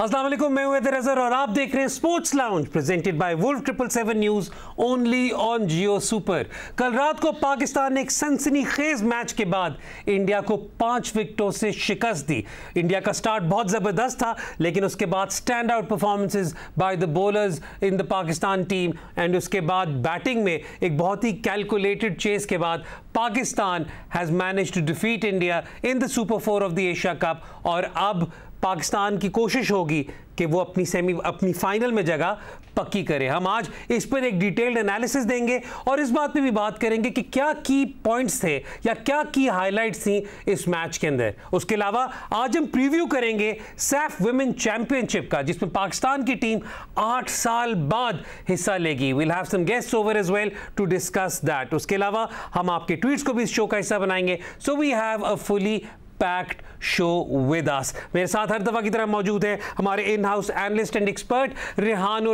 वालेकुम मैं हूं अजर और आप देख रहे हैं sports lounge presented by Wolf triple seven news only on Jio Super कल रात को पाकिस्तान ने एक सनसनी खेज मैच के बाद इंडिया को पांच विकेटों से शिकस्त दी इंडिया का स्टार्ट बहुत ज़बरदस्त था लेकिन उसके बाद stand out performances by the bowlers in the Pakistan team and उसके बाद बैटिंग में एक बहुत ही कैलकुलेटेड चेस के बाद Pakistan has manage to defeat India in the super four of the Asia cup और अब पाकिस्तान की कोशिश होगी कि वो अपनी सेमी अपनी फाइनल में जगह पक्की करे हम आज इस पर एक डिटेल्ड एनालिसिस देंगे और इस बात पे भी बात करेंगे कि क्या की पॉइंट्स थे या क्या की हाइलाइट्स थी इस मैच के अंदर उसके अलावा आज हम प्रीव्यू करेंगे सैफ वुमेन चैंपियनशिप का जिसमें पाकिस्तान की टीम आठ साल बाद हिस्सा लेगी will have some guest over is well to discuss that उसके अलावा हम आपके ट्वीट्स को भी इस शो का हिस्सा बनाएंगे so we have a fully packed show with us मेरे साथ हर दफ़ा की तरह मौजूद है हमारे in house analyst and expert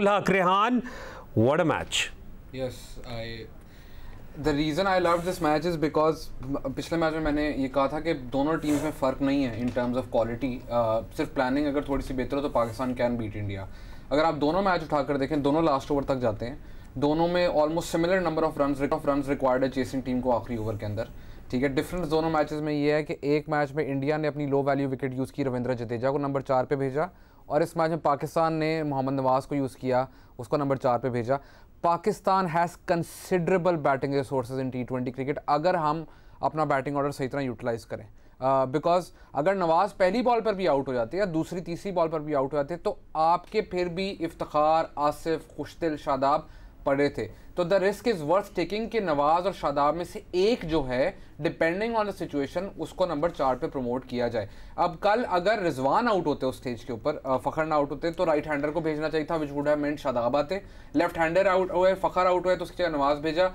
ul Haq Rehan what a match yes I the reason I love this match is because पिछले मैच में मैंने ये कहा था कि दोनों टीम्स में फ़र्क नहीं है इन टर्म्स ऑफ क्वालिटी सिर्फ प्लानिंग अगर थोड़ी सी बेहतर हो तो पाकिस्तान कैन बीट इंडिया अगर आप दोनों मैच उठाकर देखें दोनों लास्ट ओवर तक जाते हैं दोनों में almost similar number of run of run required है चेसिंग टीम को आखिरी ओवर के अंदर ठीक है डिफरेंस दोनों मैचेस में ये है कि एक मैच में इंडिया ने अपनी लो वैल्यू विकेट यूज़ की रविंद्र जडेजा को नंबर चार पे भेजा और इस मैच में पाकिस्तान ने मोहम्मद नवाज़ को यूज़ किया उसको नंबर चार पे भेजा Pakistan has considerable batting resources in T twenty cricket अगर हम अपना बैटिंग ऑर्डर सही तरह यूटिलाइज़ करें बिकॉज uh, अगर नवाज़ पहली बॉल पर भी आउट हो जाते या दूसरी तीसरी बॉल पर भी आउट हो जाते तो आपके फिर भी इफ्तार आसिफ खुशदिल शादाब पड़े थे तो the risk is worth taking के नवाज़ और शादाब में से एक जो है डिपेंडिंग ऑन द सिचुएशन उसको नंबर चार पे प्रमोट किया जाए अब कल अगर रिजवान आउट होते उस स्टेज के ऊपर फ़खर ना आउट होते तो राइट हैंडर को भेजना चाहिए था विच वुड है मेंट शादाब आते लेफ्ट हैंडर आउट हुए फ़खर आउट हुए तो उसकी जगह नवाज़ भेजा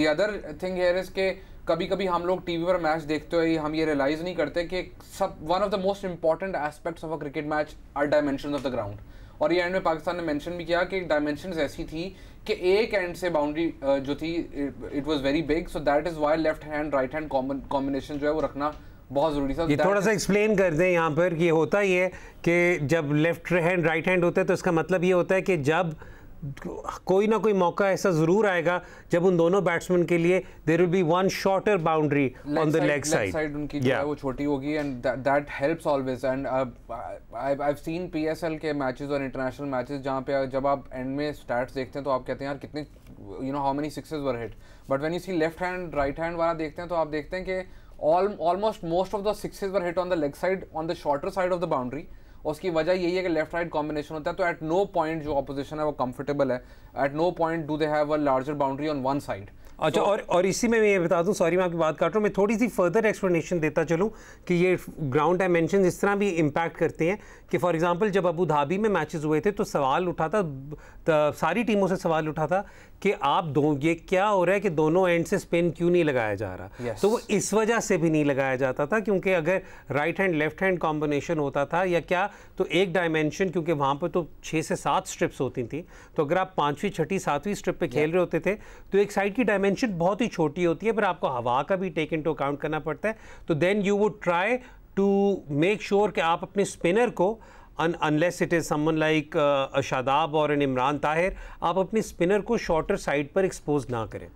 the other thing here is के कभी कभी हम लोग टीवी पर मैच देखते हुए हम ये रियलाइज़ नहीं करते कि सब one of the most important aspects of a cricket match are dimension of the ground और ये एंड में पाकिस्तान ने मेंशन भी किया कि डायमेंशन ऐसी थी कि एक एंड से बाउंड्री जो थी it was very big so that is why left hand right hand combination जो है वो रखना बहुत ज़रूरी था ये थोड़ा सा एक्सप्लेन कर दें यहाँ पर कि होता ही है कि जब लेफ्ट हैंड राइट हैंड होता है तो इसका मतलब ये होता है कि जब कोई ना कोई मौका ऐसा जरूर आएगा जब उन दोनों बैट्समैन के लिए there will be one shorter boundary on the leg side side उनकी जो है वो छोटी होगी and that helps always and I have seen PSL के मैचेस और इंटरनेशनल मैचेस जहां पे जब आप एंड में स्टैट्स देखते हैं तो आप कहते हैं यार कितने you know how many sixes were hit but when you see left hand right hand वाला देखते हैं तो आप देखते हैं कि almost most of the sixes were hit on the leg side on the shorter side of the boundary उसकी वजह यही है कि लेफ्ट राइट कॉम्बिनेशन होता है तो एट नो पॉइंट जो अपोजिशन है वो कंफर्टेबल है at no point do they have a larger boundary on one side अच्छा so, और और इसी में मैं ये बता दूं सॉरी मैं आपकी बात काट रहा हूँ मैं थोड़ी सी फर्दर एक्सप्लेनेशन देता चलूँ कि ये ग्राउंड डायमेंशन इस तरह भी इम्पैक्ट करते हैं कि फॉर एग्जांपल जब अबू धाबी में मैचेस हुए थे तो सवाल उठा था सारी टीमों से सवाल उठा था कि आप दो ये क्या हो रहा है कि दोनों एंड से स्पिन क्यों नहीं लगाया जा रहा yes. तो वो इस वजह से भी नहीं लगाया जाता था क्योंकि अगर right hand left hand combination होता था या क्या तो एक डायमेंशन क्योंकि वहाँ पर तो छः से सात स्ट्रिप्स होती थी तो अगर आप पाँचवीं छठी सातवीं स्ट्रिप पर yes. खेल रहे होते थे तो एक साइड की डायमेंशन बहुत ही छोटी होती है पर आपको हवा का भी टेक इन टू अकाउंट करना पड़ता है तो then you would try to make sure कि आप अपने स्पिनर को un, unless it is someone like uh, a Shadab or an Imran Tahir, आप अपने स्पिनर को शॉर्टर साइड पर एक्सपोज ना करें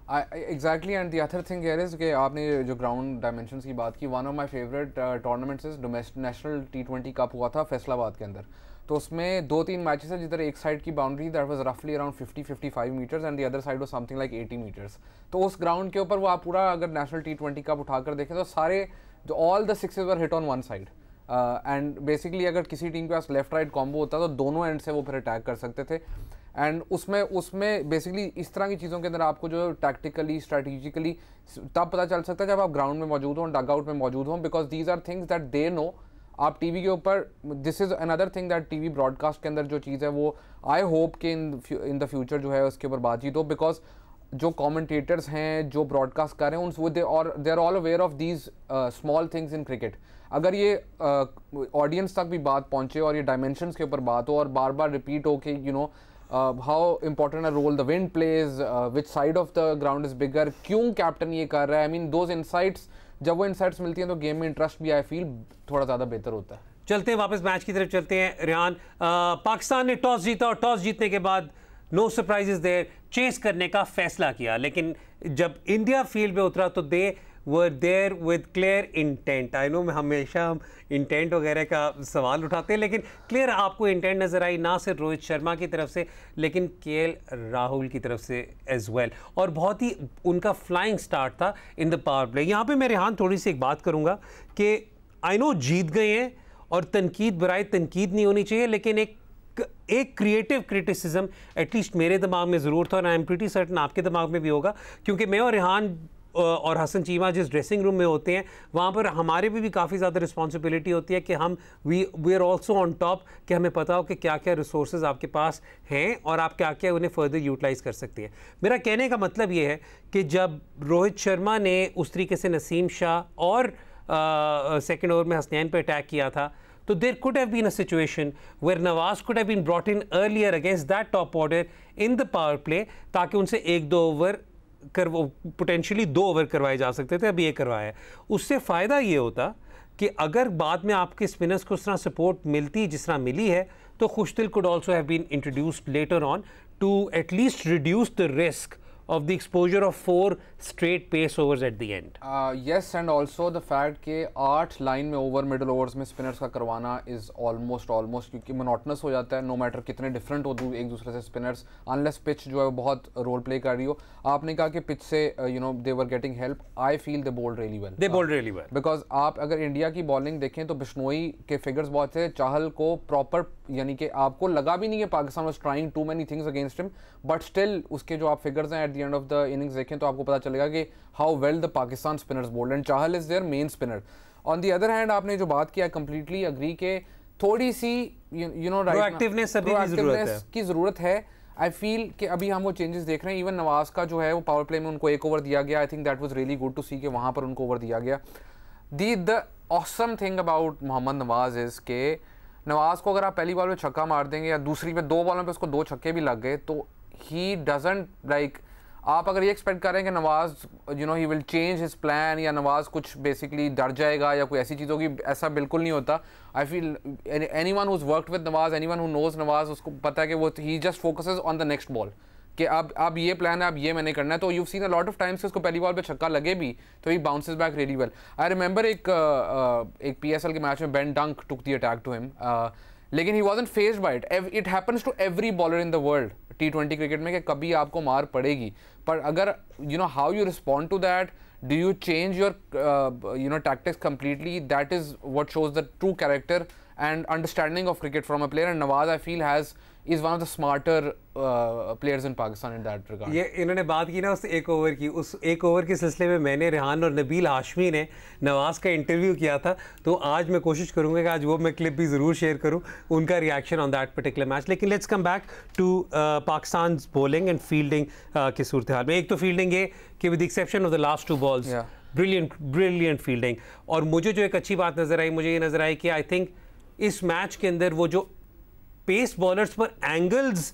exactly and the thing is कि आपने जो ग्राउंड डायमेंशन की बात की one of my favourite tournaments is domestic national T twenty cup हुआ था फैसलाबाद के अंदर तो उसमें दो तीन मैचेस हैं जिधर एक साइड की बाउंड्री दैट वाज रफली around 50 55 metres and the other side was something like 80 metres तो उस ग्राउंड के ऊपर वो आप पूरा अगर नेशनल टी ट्वेंटी कप उठाकर देखें तो सारे जो all the sixes were hit on one side and uh, basically अगर किसी टीम के पास लेफ्ट राइट कॉम्बो होता तो दोनों एंड से वो फिर अटैक कर सकते थे एंड उसमें उसमें बेसिकली इस तरह की चीज़ों के अंदर आपको जो टैक्टिकली स्ट्रैटेजिकली तब पता चल सकता है जब आप ग्राउंड में मौजूद हों आउट में मौजूद हों because these are things that they know आप टी के ऊपर this is another thing that TV broadcast के अंदर जो चीज़ है वो आई होप के इन इन द फ्यूचर जो है उसके ऊपर बातचीत हो बिकॉज जो कॉमेंटेटर्स हैं जो ब्रॉडकास्ट कर रहे हैं उन वो दे और they are all aware of these small things in cricket अगर ये ऑडियंस uh, तक भी बात पहुंचे और ये डायमेंशन के ऊपर बात हो और बार बार रिपीट हो कि you know how important a role the wind plays which side of the ground is bigger क्यों कैप्टन ये कर रहा है आई मीन दोज इनसाइट्स जब वो इनसाइट्स मिलती हैं तो गेम में इंटरेस्ट भी आई फील थोड़ा ज़्यादा बेहतर होता है चलते हैं वापस मैच की तरफ चलते हैं रिहान uh, पाकिस्तान ने टॉस जीता और टॉस जीतने के बाद नो सरप्राइजेस देर चेस करने का फैसला किया लेकिन जब इंडिया फील्ड में उतरा तो they were there with clear intent I know मैं हमेशा हम इंटेंट वगैरह का सवाल उठाते हैं लेकिन क्लियर आपको इंटेंट नज़र आई ना सिर्फ रोहित शर्मा की तरफ से लेकिन के राहुल की तरफ से एज वेल well. और बहुत ही उनका फ्लाइंग स्टार्ट था इन द पावर प्ले यहाँ पर मैं रिहान थोड़ी सी एक बात करूँगा कि आई नो जीत गए हैं और तनकीद बरए तनकीद नहीं होनी चाहिए लेकिन एक एक क्रिएटिव क्रिटिसिज्म एटलीस्ट मेरे दिमाग में ज़रूर था और आई एम प्रीटी सर्टन आपके दिमाग में भी होगा क्योंकि मैं और रिहान और हसन चीमा जिस ड्रेसिंग रूम में होते हैं वहाँ पर हमारे भी, भी काफ़ी ज़्यादा रिस्पॉन्सिबिलिटी होती है कि हम we we are also on top कि हमें पता हो कि क्या क्या रिसोर्स आपके पास हैं और आप क्या क्या उन्हें फर्दर यूटिलाइज़ कर सकते हैं मेरा कहने का मतलब ये है कि जब रोहित शर्मा ने उस तरीके से नसीम शाह और सेकेंड ओवर में हसनैन पर अटैक किया था तो there could have been a situation where Nawaz could have been brought in earlier against that top order in the power play ताकि उनसे एक दो ओवर कर पोटेंशियली दो ओवर करवाए जा सकते थे अभी ये करवाया है उससे फ़ायदा ये होता कि अगर बाद में आपके स्पिनर्स को उस तरह सपोर्ट मिलती जिस तरह मिली है तो Khushdil could also have been introduced later on to at least reduce the risk of the exposure of four straight pace overs at the end. Uh, yes, and also the fact के आठ लाइन में over middle overs में spinners का करवाना is almost almost क्योंकि monotonous हो जाता है नो no मैटर कितने डिफरेंट हो एक दूसरे से स्पिनर्स अनलेस पिच जो है वो बहुत रोल प्ले कर रही हो आपने कहा कि पिच से you know they were getting help I feel they bowled really well they bowled really well because आप अगर इंडिया की बॉलिंग देखें तो बिश्नोई के फिगर्स बहुत थे चाहल को प्रॉपर यानी कि आपको लगा भी नहीं है Pakistan was trying to many things against him but still उसके जो आप फिगर्स हैं at the end of the innings देखें तो आपको पता चलेगा कि how well the Pakistan spinners bowled and Chahal is their main spinner on the other hand आपने जो बात किया कंप्लीटली अग्री के थोड़ी सी यू नो एक्टिवनेस की ज़रूरत है आई फील कि अभी हम वो चेंजेस देख रहे हैं इवन नवाज का जो है वो पावर प्ले में उनको एक ओवर दिया गया I think that was really good to see कि वहाँ पर उनको ओवर दिया गया the the awesome thing about Mohammad Nawaz is के नवाज को अगर आप पहली बॉल पे छक्का मार देंगे या दूसरी पे दो बॉलों पे उसको दो छक्के भी लग गए तो ही डजेंट लाइक like, आप अगर ये एक्सपेक्ट करें कि Nawaz you know he will change his plan या नवाज़ कुछ बेसिकली डर जाएगा या कोई ऐसी चीज़ होगी ऐसा बिल्कुल नहीं होता I feel anyone who's work with Nawaz anyone who knows Nawaz उसको पता है कि वो ही just focus on the next ball कि अब अब ये प्लान है अब ये मैंने करना है तो you seen a lot of times उसको पहली बॉल पे छक्का लगे भी तो he bounces back ready well I remember एक पी एस एल के मैच में Ben Dunk took the attack to him लेकिन he wasn't fazed by it it happens to every bowler in the world T twenty cricket में कि कभी आपको मार पड़ेगी पर अगर you know how you respond to that do you change your you know tactics completely that is what shows the true character and understanding of cricket from a player and Nawaz I feel has is one of the smarter players in Pakistan in that regard ये इन्होंने बात की ना उस एक over की उस एक ओवर के सिलसिले में मैंने रेहान और नबील हाशमी ने नवाज़ का इंटरव्यू किया था तो आज मैं कोशिश करूँगा कि आज वो मैं क्लिप भी ज़रूर शेयर करूँ उनका reaction on that particular match लेकिन let's come back to Pakistan bowling and fielding की सूरत हाल में एक तो फील्डिंग ये कि with exception of the last two balls brilliant brilliant fielding और मुझे जो एक अच्छी बात नज़र आई मुझे ये नज़र आई कि आई थिंक इस मैच के अंदर वो जो पेस बॉलर्स पर एंगल्स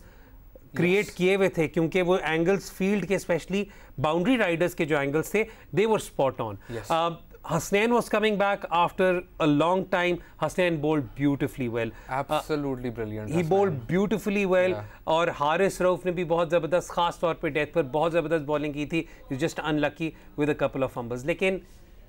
क्रिएट किए हुए थे क्योंकि वो एंगल्स फील्ड के स्पेशली बाउंड्री राइडर्स के जो एंगल्स थे they were spot on Hasnain was coming back after a long time Hasnain bowled beautifully well absolutely brilliant he bowled Hasnain. Well और हारिस रऊफ ने भी बहुत ज़बरदस्त खास तौर पे डेथ पर बहुत ज़बरदस्त बॉलिंग की थी just unlucky with a couple of umpires लेकिन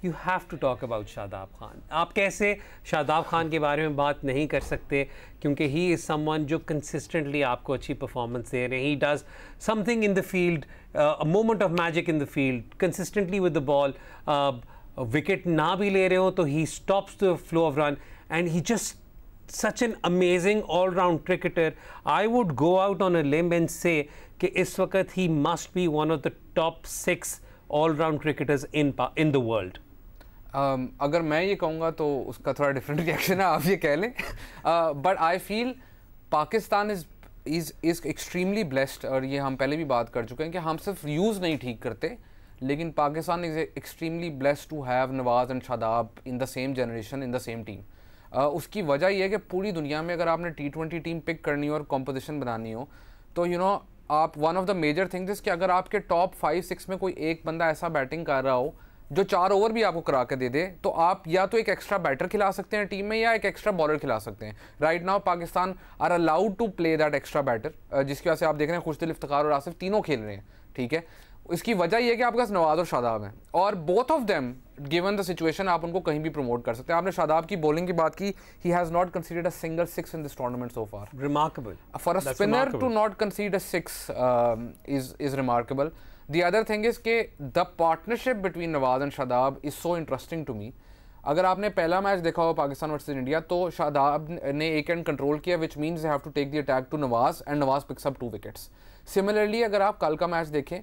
you have to talk about Shadab Khan आप कैसे शादाब खान के बारे में बात नहीं कर सकते क्योंकि ही इज़ समवन जो कंसिस्टेंटली आपको अच्छी परफॉर्मेंस दे रहे हैं he does something in the field moment of magic in the field consistently with the ball wicket ना भी ले रहे हो तो he stops the flow of run and he just such an amazing all-round cricketer. I would go out on a limb and say कि इस वक्त he must be one of the top six all-round cricketers in in the world. um, अगर मैं ये कहूँगा तो उसका थोड़ा डिफरेंट रिएक्शन है आप ये कह लें but I feel Pakistan is is is extremely blessed और ये हम पहले भी बात कर चुके हैं कि हम सिर्फ यूज़ नहीं ठीक करते लेकिन Pakistan is extremely blessed to have Nawaz and Shadab in the same generation in the same team उसकी वजह यह है कि पूरी दुनिया में अगर आपने टी ट्वेंटी टीम पिक करनी हो और कॉम्पोजिशन बनानी हो तो यू you नो know, आप one of the major things कि अगर आपके टॉप फाइव सिक्स में कोई एक बंदा ऐसा बैटिंग कर रहा हो जो चार ओवर भी आपको करा के दे दे तो आप या तो एक एक्स्ट्रा बैटर खिला सकते हैं टीम में या एक एक्स्ट्रा बॉलर खिला सकते हैं right now Pakistan are allowed to play that extra batter जिसकी वजह से आप देख रहे हैं खुशदिल इफ्तार और आसिफ तीनों खेल रहे हैं ठीक है इसकी वजह यह कि आपके पास नवाज और शादाब हैं और both of them given the situation आप उनको कहीं भी प्रमोट कर सकते हैं आपने शादाब की बॉलिंग की बात की he has not considered a single six in this tournament so far remarkable for a spinner to not a six is is remarkable the other thing is के the partnership between Nawaz and Shadab is so interesting to me अगर आपने पहला match देखा हो Pakistan versus India तो शादाब ने एक and control किया which means have to take the attack to Nawaz and Nawaz picks up two wickets similarly अगर आप कल का मैच देखें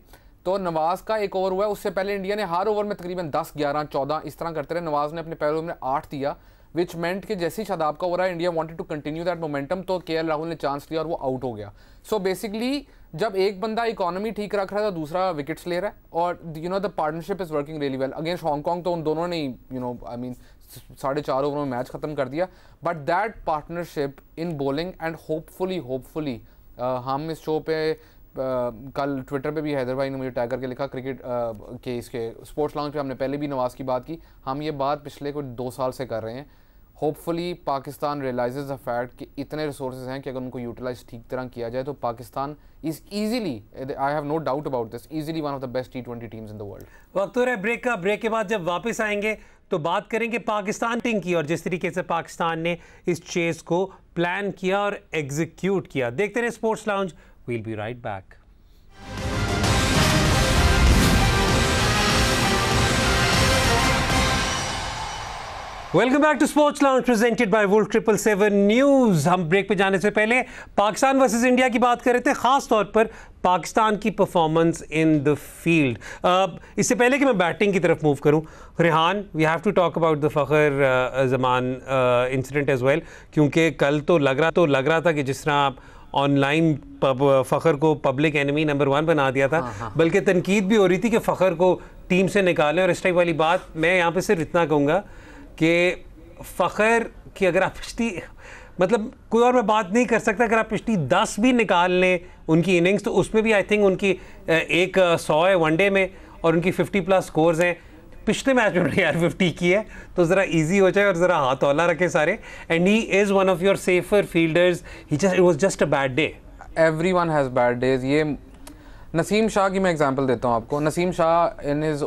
तो नवाज का एक ओवर हुआ है उससे पहले इंडिया ने हर ओवर में तकरीबन 10, 11, 14 इस तरह करते रहे नवाज ने अपने पहले ओवर में आठ दिया विच मेंट कि जैसे ही शादाब का हो रहा है India wanted to continue that momentum तो के राहुल ने चांस लिया और वो आउट हो गया सो so बेसिकली जब एक बंदा इकोनॉमी ठीक रख रहा था तो दूसरा विकेट्स ले रहा है और you know the partnership is working really well against Hong Kong तो उन दोनों ने यू नो आई मीन साढ़े चार ओवर में मैच खत्म कर दिया but that partnership in bowling and hopefully hopefully हम इस शो पे Uh, कल ट्विटर पे भी हैदर भाई ने मुझे टैग करके लिखा क्रिकेट uh, के इसके स्पोर्ट्स लॉन्च पे हमने पहले भी नवाज की बात की हम ये बात पिछले कुछ दो साल से कर रहे हैं hopefully Pakistan realises the fact कि इतने रिसोर्स हैं कि अगर उनको यूटिलाइज ठीक तरह किया जाए तो Pakistan is easily I have no doubt about this easily one of the best T twenty teams in the world वक्त हो रहा है ब्रेक का ब्रेक के बाद जब वापस आएंगे तो बात करेंगे पाकिस्तान टीम की और जिस तरीके से पाकिस्तान ने इस चेज को प्लान किया और एग्जीक्यूट किया देखते रहे sports lounge we'll be right back welcome back to sports lounge presented by world triple seven News हम ब्रेक पे जाने से पहले पाकिस्तान वर्सेस इंडिया की बात कर रहे थे ख़ास तौर पर पाकिस्तान की परफॉर्मेंस इन द फील्ड इससे पहले कि मैं बैटिंग की तरफ मूव करूं Rehan we have to talk about the Fakhar Zaman incident as well क्योंकि कल तो लग रहा तो लग रहा था कि जिस तरह आप ऑनलाइन फ़खर uh, को पब्लिक एनिमी नंबर वन बना दिया था हाँ, हाँ। बल्कि तनकीद भी हो रही थी कि फ़खर को टीम से निकालें और इस टाइप वाली बात मैं यहाँ पे सिर्फ इतना कहूँगा कि फ़खर की अगर आप पिछली मतलब कोई और मैं बात नहीं कर सकता अगर आप पिछली दस भी निकाल लें उनकी इनिंग्स तो उसमें भी आई थिंक उनकी एक सौ है वनडे में और उनकी फिफ्टी प्लस स्कोर्स हैं पिछले मैच में उन्होंने यार फिफ्टी की है तो ज़रा इजी हो जाए और ज़रा हाथ औला रखे सारे and he is one of your safer fielders he just it was just a bad day everyone has bad days ये नसीम शाह की मैं एग्जांपल देता हूँ आपको Naseem Shah in his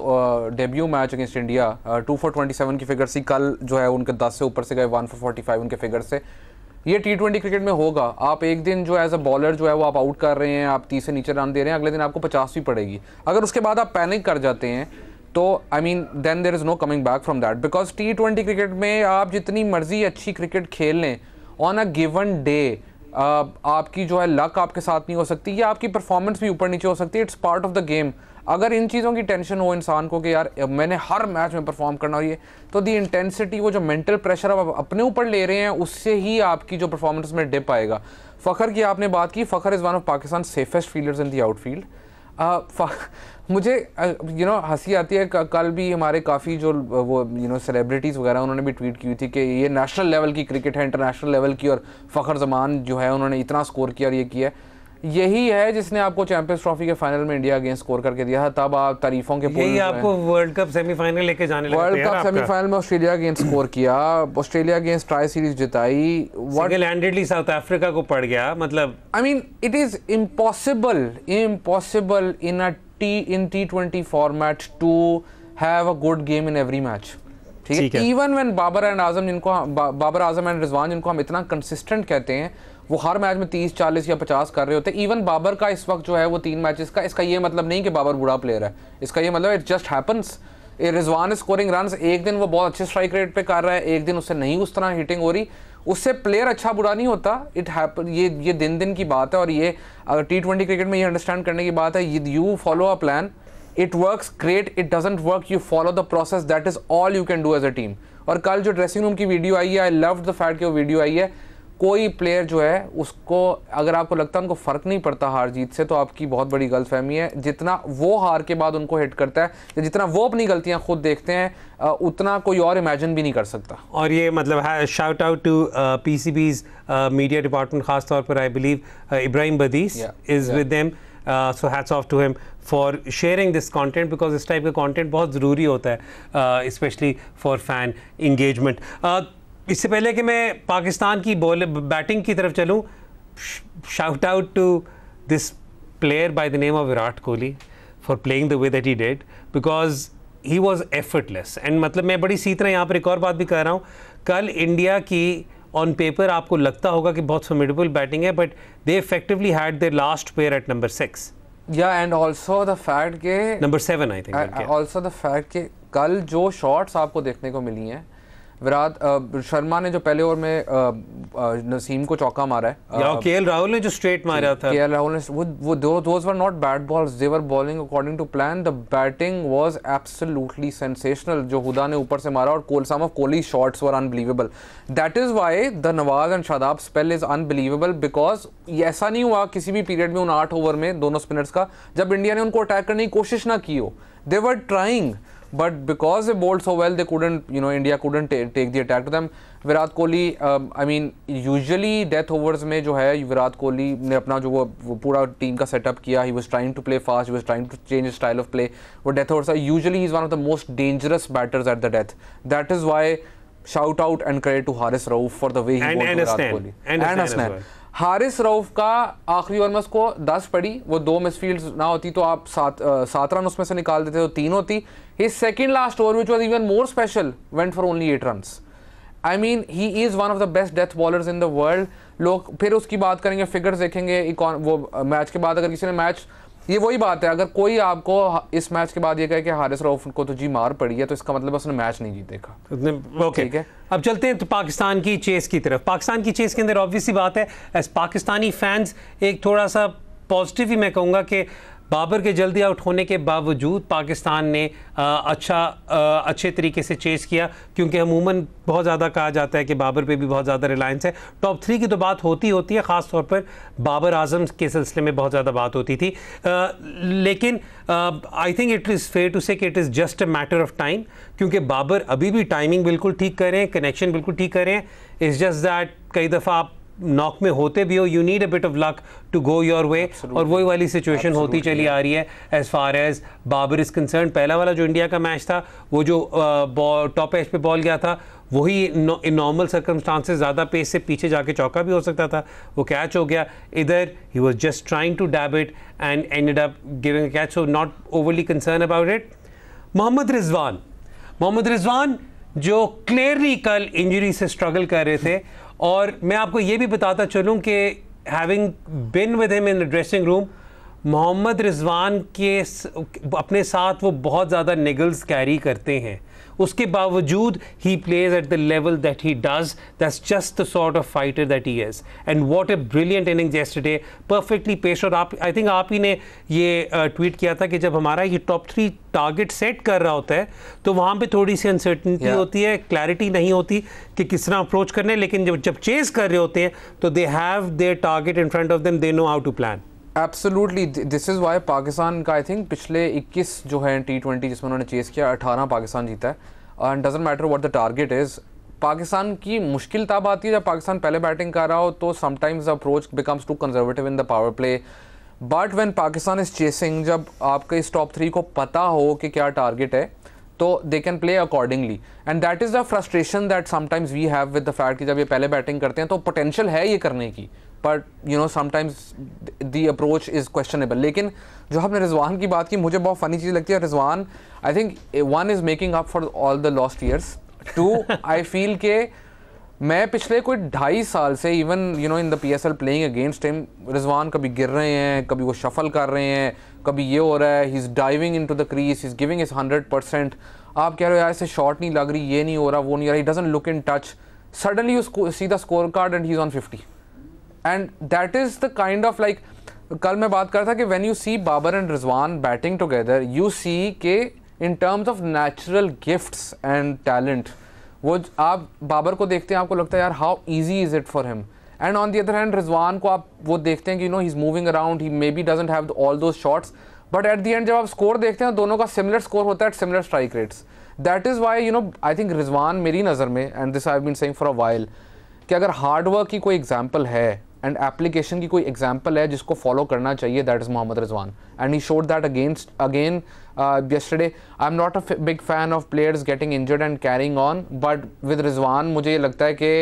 debut match against India two for twenty seven की figure सी कल जो है उनके दस से ऊपर से गए वन फॉर फोर्टी फाइव उनके फिगर से ये टी ट्वेंटी क्रिकेट में होगा आप एक दिन जो एज अ बॉलर जो है वो आप आउट कर रहे हैं आप तीस से नीचे रन दे रहे हैं अगले दिन आपको पचास भी पड़ेगी अगर उसके बाद आप पैनिक कर जाते हैं तो I mean then there is no coming back from that because T twenty cricket में आप जितनी मर्जी अच्छी क्रिकेट खेल लें ऑन अ गिवन डे आपकी जो है लक आपके साथ नहीं हो सकती या आपकी परफॉर्मेंस भी ऊपर नीचे हो सकती है it's part of the game अगर इन चीज़ों की टेंशन हो इंसान को कि यार मैंने हर मैच में परफॉर्म करना हो ये तो दी इंटेंसिटी वो जो मेंटल प्रेशर आप अपने ऊपर ले रहे हैं उससे ही आपकी जो परफॉर्मेंस में डिप आएगा फ़खर की आपने बात की Fakhar is one of Pakistan safest fielders in the outfield मुझे यू नो हंसी आती है कल भी हमारे काफ़ी जो वो यू नो सेलिब्रिटीज़ वगैरह उन्होंने भी ट्वीट की थी कि ये नेशनल लेवल की क्रिकेट है इंटरनेशनल लेवल की और फ़खर जमान जो है उन्होंने इतना स्कोर किया और ये किया है यही है जिसने आपको चैंपियंस ट्रॉफी के फाइनल में इंडिया अगेंस्ट स्कोर करके दिया तब आप तारीफों के यही आपको वर्ल्ड कप सेमीफाइनल लेके जाने वर्ल्ड कप सेमीफाइनल में ऑस्ट्रेलिया अगेंस्ट स्कोर किया ऑस्ट्रेलिया अगेंस्ट ट्राई सीरीज जिताई सिंगल हैंडेडली साउथ अफ्रीका को पड़ गया मतलब I mean it is impossible impossible in a T in T twenty format to have a good game in every match ठीक है even when Babar and Azam जिनको बाबर आजम and Rizwan जिनको हम इतना कंसिस्टेंट कहते हैं वो हर मैच में तीस चालीस या पचास कर रहे होते इवन बाबर का इस वक्त जो है वो तीन मैचेस का इसका ये मतलब नहीं कि बाबर बुरा प्लेयर है इसका ये मतलब it just happens Rizwan scoring run एक दिन वो बहुत अच्छे स्ट्राइक रेट पे कर रहा है एक दिन उससे नहीं उस तरह हिटिंग हो रही उससे प्लेयर अच्छा बुरा नहीं होता इट है ये ये दिन दिन की बात है और ये अगर टी ट्वेंटी क्रिकेट में ये अंडरस्टैंड करने की बात है you follow a plan it works great it doesn't work you follow the process that is all you can do as a team और कल जो ड्रेसिंग रूम की वीडियो आई है आई लव द फैट की वो वीडियो आई है कोई प्लेयर जो है उसको अगर आपको लगता है उनको फ़र्क नहीं पड़ता हार जीत से तो आपकी बहुत बड़ी गलत है जितना वो हार के बाद उनको हिट करता है या जितना वो अपनी गलतियां खुद देखते हैं उतना कोई और इमेजिन भी नहीं कर सकता और ये मतलब है shout out to P C B's media department खासतौर पर I believe Ibrahim Badees is with so hats off to him for sharing this content because इस टाइप का कॉन्टेंट बहुत ज़रूरी होता है इस्पेशली फॉर फैन इंगेजमेंट इससे पहले कि मैं पाकिस्तान की बॉल बैटिंग की तरफ चलूँ shout out to this player by the name of Virat Kohli for playing the way that he did because he was effortless and मतलब मैं बड़ी सी तरह यहाँ पर एक और बात भी कह रहा हूँ कल इंडिया की ऑन पेपर आपको लगता होगा कि बहुत फॉर्मिडेबल बैटिंग है but they effectively had their last player at number six या एंड ऑल्सो द फैक्ट के number seven I think also the fact के कल जो शॉट्स आपको देखने को मिली हैं विराट शर्मा ने जो पहले ओवर में नसीम को चौका मारा है या केएल राहुल ने जो स्ट्रेट मारा था केएल राहुल ने वो वो those were not bad balls they were bowling according to plan the batting was absolutely sensational जो हुदा ने ऊपर से मारा और कोल some of Kohli shots were unbelievable that is why the Nawaz and Shadab spell is unbelievable because ऐसा नहीं हुआ किसी भी पीरियड में उन आठ ओवर में दोनों स्पिनर्स का जब इंडिया ने उनको अटैक करने की कोशिश ना की हो they were trying but because they bowled so well they couldn't you know India couldn't take the attack to them Virat Kohli um, I mean usually death overs mein jo hai Virat Kohli ne apna jo wo, pura team ka setup kiya he was trying to play fast he was trying to change his style of play but death overs are usually he's one of the most dangerous batters at the death that is why shout out and credit to Haris Rauf for the way he and, bowled Virat Kohli and, and Snap. Haris Rauf का आखिरी over में उसको दस पड़ी वो दो miss field ना होती तो आप सात सात रन उसमें से निकाल देते तो तीन होती his second last over which was even more special went for only eight run I mean he is one of the best death bowler in the world लोग फिर उसकी बात करेंगे फिगर्स देखेंगे वो मैच के बाद अगर किसी ने मैच ये वही बात है अगर कोई आपको इस मैच के बाद ये कहे कि हारिस रऊफ को तो जी मार पड़ी है तो इसका मतलब उसने मैच नहीं जीत देखा ओके ठीक है अब चलते हैं तो पाकिस्तान की चेस की तरफ पाकिस्तान की चेस के अंदर ऑब्वियसली बात है एज पाकिस्तानी फैंस एक थोड़ा सा पॉजिटिव ही मैं कहूँगा कि बाबर के जल्दी आउट होने के बावजूद पाकिस्तान ने आ, अच्छा आ, अच्छे तरीके से चेस किया क्योंकि अमूमन बहुत ज़्यादा कहा जाता है कि बाबर पे भी बहुत ज़्यादा रिलायंस है टॉप थ्री की तो बात होती होती है ख़ास तौर पर बाबर आजम के सिलसिले में बहुत ज़्यादा बात होती थी आ, लेकिन I think it is fair to say it is just a matter of time क्योंकि बाबर अभी भी टाइमिंग बिल्कुल ठीक करें कनेक्शन बिल्कुल ठीक करें इज़ जस्ट दैट कई दफ़ा आप नॉक में होते भी हो you need a bit of luck to go your way और वही वाली सिचुएशन होती चली आ रही है as far as Babar is concern पहला वाला जो इंडिया का मैच था वो जो टॉप एच पे बॉल गया था वही इन नॉर्मल सर्कमस्टांसेस ज़्यादा पेस से पीछे जाके चौका भी हो सकता था वो कैच हो गया इधर he was just trying to dab it and ended up giving catch so not overly concern about it Mohammad Rizwan Mohammad Rizwan जो क्लियरली कल इंजरी से स्ट्रगल कर रहे थे और मैं आपको ये भी बताता चलूँ कि having been with him in the dressing room Mohammad Rizwan के अपने साथ वो बहुत ज़्यादा निगल्स कैरी करते हैं उसके बावजूद he plays at the level that he does that's just the sort of fighter that he is and what a brilliant inning yesterday perfectly पेश और आप आई थिंक आप ही ने ये ट्वीट किया था कि जब हमारा ये टॉप थ्री टारगेट सेट कर रहा होता है तो वहाँ पे थोड़ी सी अनसर्टनिटी yeah. होती है क्लैरिटी नहीं होती कि किस तरह अप्रोच करने लेकिन जब जब चेज कर रहे होते हैं तो they have their target in front of them they know how to plan absolutely this is why Pakistan का आई थिंक पिछले 21 जो है टी ट्वेंटी जिसमें उन्होंने चेस किया 18 पाकिस्तान जीता है and doesn't matter what the target is Pakistan की मुश्किल तब आती है जब पाकिस्तान पहले बैटिंग कर रहा हो तो sometimes approach becomes too conservative in the power play but when Pakistan is chasing जब आपके इस टॉप थ्री को पता हो कि क्या टारगेट है तो they can play accordingly and that is the frustration that sometimes we have with the fact कि जब ये पहले बैटिंग करते हैं तो पोटेंशियल है ये करने की but you know sometimes the approach is questionable लेकिन जो आपने रिजवान की बात की मुझे बहुत फनी चीज़ लगती है Rizwan I think one is making up for all the lost years too I feel के मैं पिछले कोई ढाई साल से even you know in the P S L playing against him Rizwan कभी गिर रहे हैं कभी वो शफल कर रहे हैं कभी ये हो रहा है he is diving in to the crease is giving his hundred percent आप कह रहे हो यार ऐसे शॉट नहीं लग रही ये नहीं हो रहा वो नहीं हो रहा he doesn't look in touch suddenly उसको सीधा score card and he is on fifty and that is the kind of like कल मैं बात कर रहा था कि when you see Babar and Rizwan batting together you see के in terms of natural gifts and talent वो आप बाबर को देखते हैं आपको लगता है यार how easy is it for him and on the other hand Rizwan को आप वो देखते हैं कि you know he's moving around he maybe doesn't have all those shots But at the end, जब आप स्कोर देखते हैं दोनों का सिमिलर स्कोर होता है at similar strike rates that is why you know I Rizwan मेरी नज़र में this I've been saying for a while. कि अगर हार्डवर्क की कोई एग्जाम्पल है एंड एप्लीकेशन की कोई एग्जाम्पल है जिसको फॉलो करना चाहिए that is Mohammad Rizwan and he showed that against again yesterday I am not a big fan of players getting injured and carrying on but with Rizwan मुझे ये लगता है कि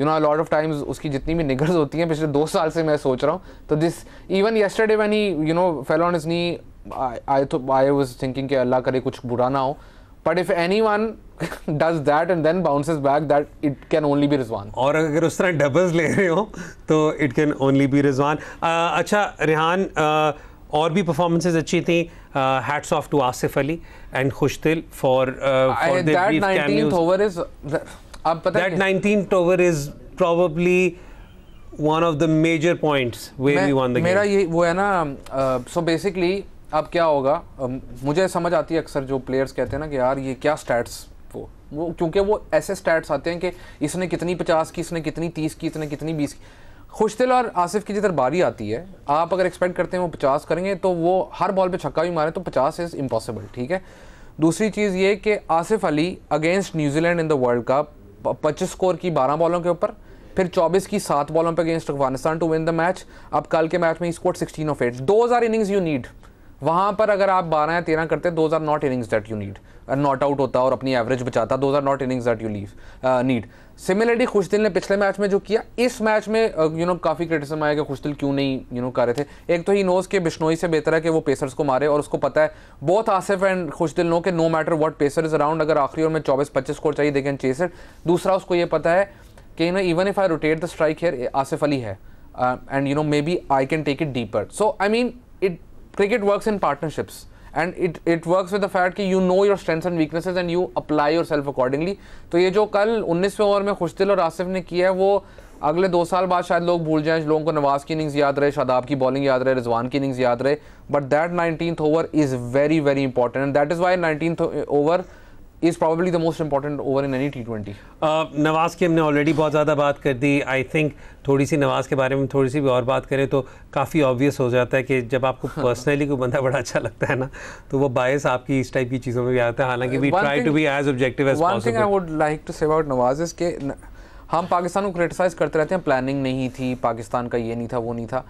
you know lot of times उसकी जितनी भी निगर्स होती हैं पिछले दो साल से मैं सोच रहा हूँ तो this even yesterday when he you know fell on his knee I I was thinking कि अल्लाह करे कुछ बुरा ना हो but if anyone does that and then bounces back that it can only be Rizwan. Or अगर उस तरह doubles ले रहे it can only be Rizwan. अच्छा रिहान और भी performances अच्छी थीं hats off to Asif Ali and Khushdil for that 19th over is that 19th over is probably one of the major points where we won the game. मेरा ये वो so basically अब क्या होगा मुझे समझ आती है अक्सर जो प्लेयर्स कहते हैं ना कि यार ये क्या स्टैट्स वो वो क्योंकि वो ऐसे स्टैट्स आते हैं कि इसने कितनी पचास की इसने कितनी तीस की इसने कितनी बीस की खुशदिल और आसिफ की जिधर बारी आती है आप अगर एक्सपेक्ट करते हैं वो पचास करेंगे तो वो हर बॉल पर छक्का भी मारें तो पचास इज़ इम्पॉसिबल ठीक है दूसरी चीज़ ये कि Asif Ali against New Zealand in the world cup पच्चीस स्कोर की बारह बॉलों के ऊपर फिर 24 की सात बॉलों पर against Afghanistan to win the match अब कल के मैच में स्कोर 16 ऑफ एट दो इनिंग्स यू नीड वहाँ पर अगर आप 12 या 13 करते those are not innings that you need not out होता और अपनी एवरेज बचाता those are not innings that you leave need similarly Khushdil ने पिछले मैच में जो किया इस मैच में यू नो काफ़ी क्रिटिसम आया कि खुशदिल क्यों नहीं यू you नो know, कर रहे थे एक तो ही नोज के बिश्नोई से बेहतर है कि वो पेसर्स को मारे और उसको पता है बहुत आसिफ एंड खुशदिल नो के no matter what pacer is around अगर आखिरी ओवर में चौबीस पच्चीस स्कोर चाहिए देखें चेसर चेस दूसरा उसको ये पता है कि you know even if I rotate the strike here Asif Ali है and you know maybe I can take it deeper so I mean it cricket work in partnerships and it it work with the fact कि you know your strengths and weaknesses and you apply yourself accordingly तो ये जो कल उन्नीसवें over में खुशदिल और आसिफ ने किया है वो अगले दो साल बाद शायद लोग भूल जाएं लोगों को नवाज की इनिंग्स याद रहे शादाब की बॉलिंग याद रहे रिजवान की इनिंग्स याद रहे but that nineteen over is very very important and that is why nineteen over is probably the most important over in any T twenty Nawaz की हमने ऑलरेडी बहुत ज़्यादा बात कर दी आई थिंक थोड़ी सी नवाज़ के बारे में थोड़ी सी भी और बात करें तो काफ़ी ऑब्वियस हो जाता है कि जब आपको पर्सनली हाँ। कोई बंदा बड़ा अच्छा लगता है ना तो वो बायस आपकी इस टाइप की चीज़ों में भी आता है हालांकि we try to be as objective as one thing I would like to about Nawaz is के हम पाकिस्तान को क्रिटिसाइज़ करते रहते हैं प्लानिंग नहीं थी पाकिस्तान का ये नहीं था वो नहीं था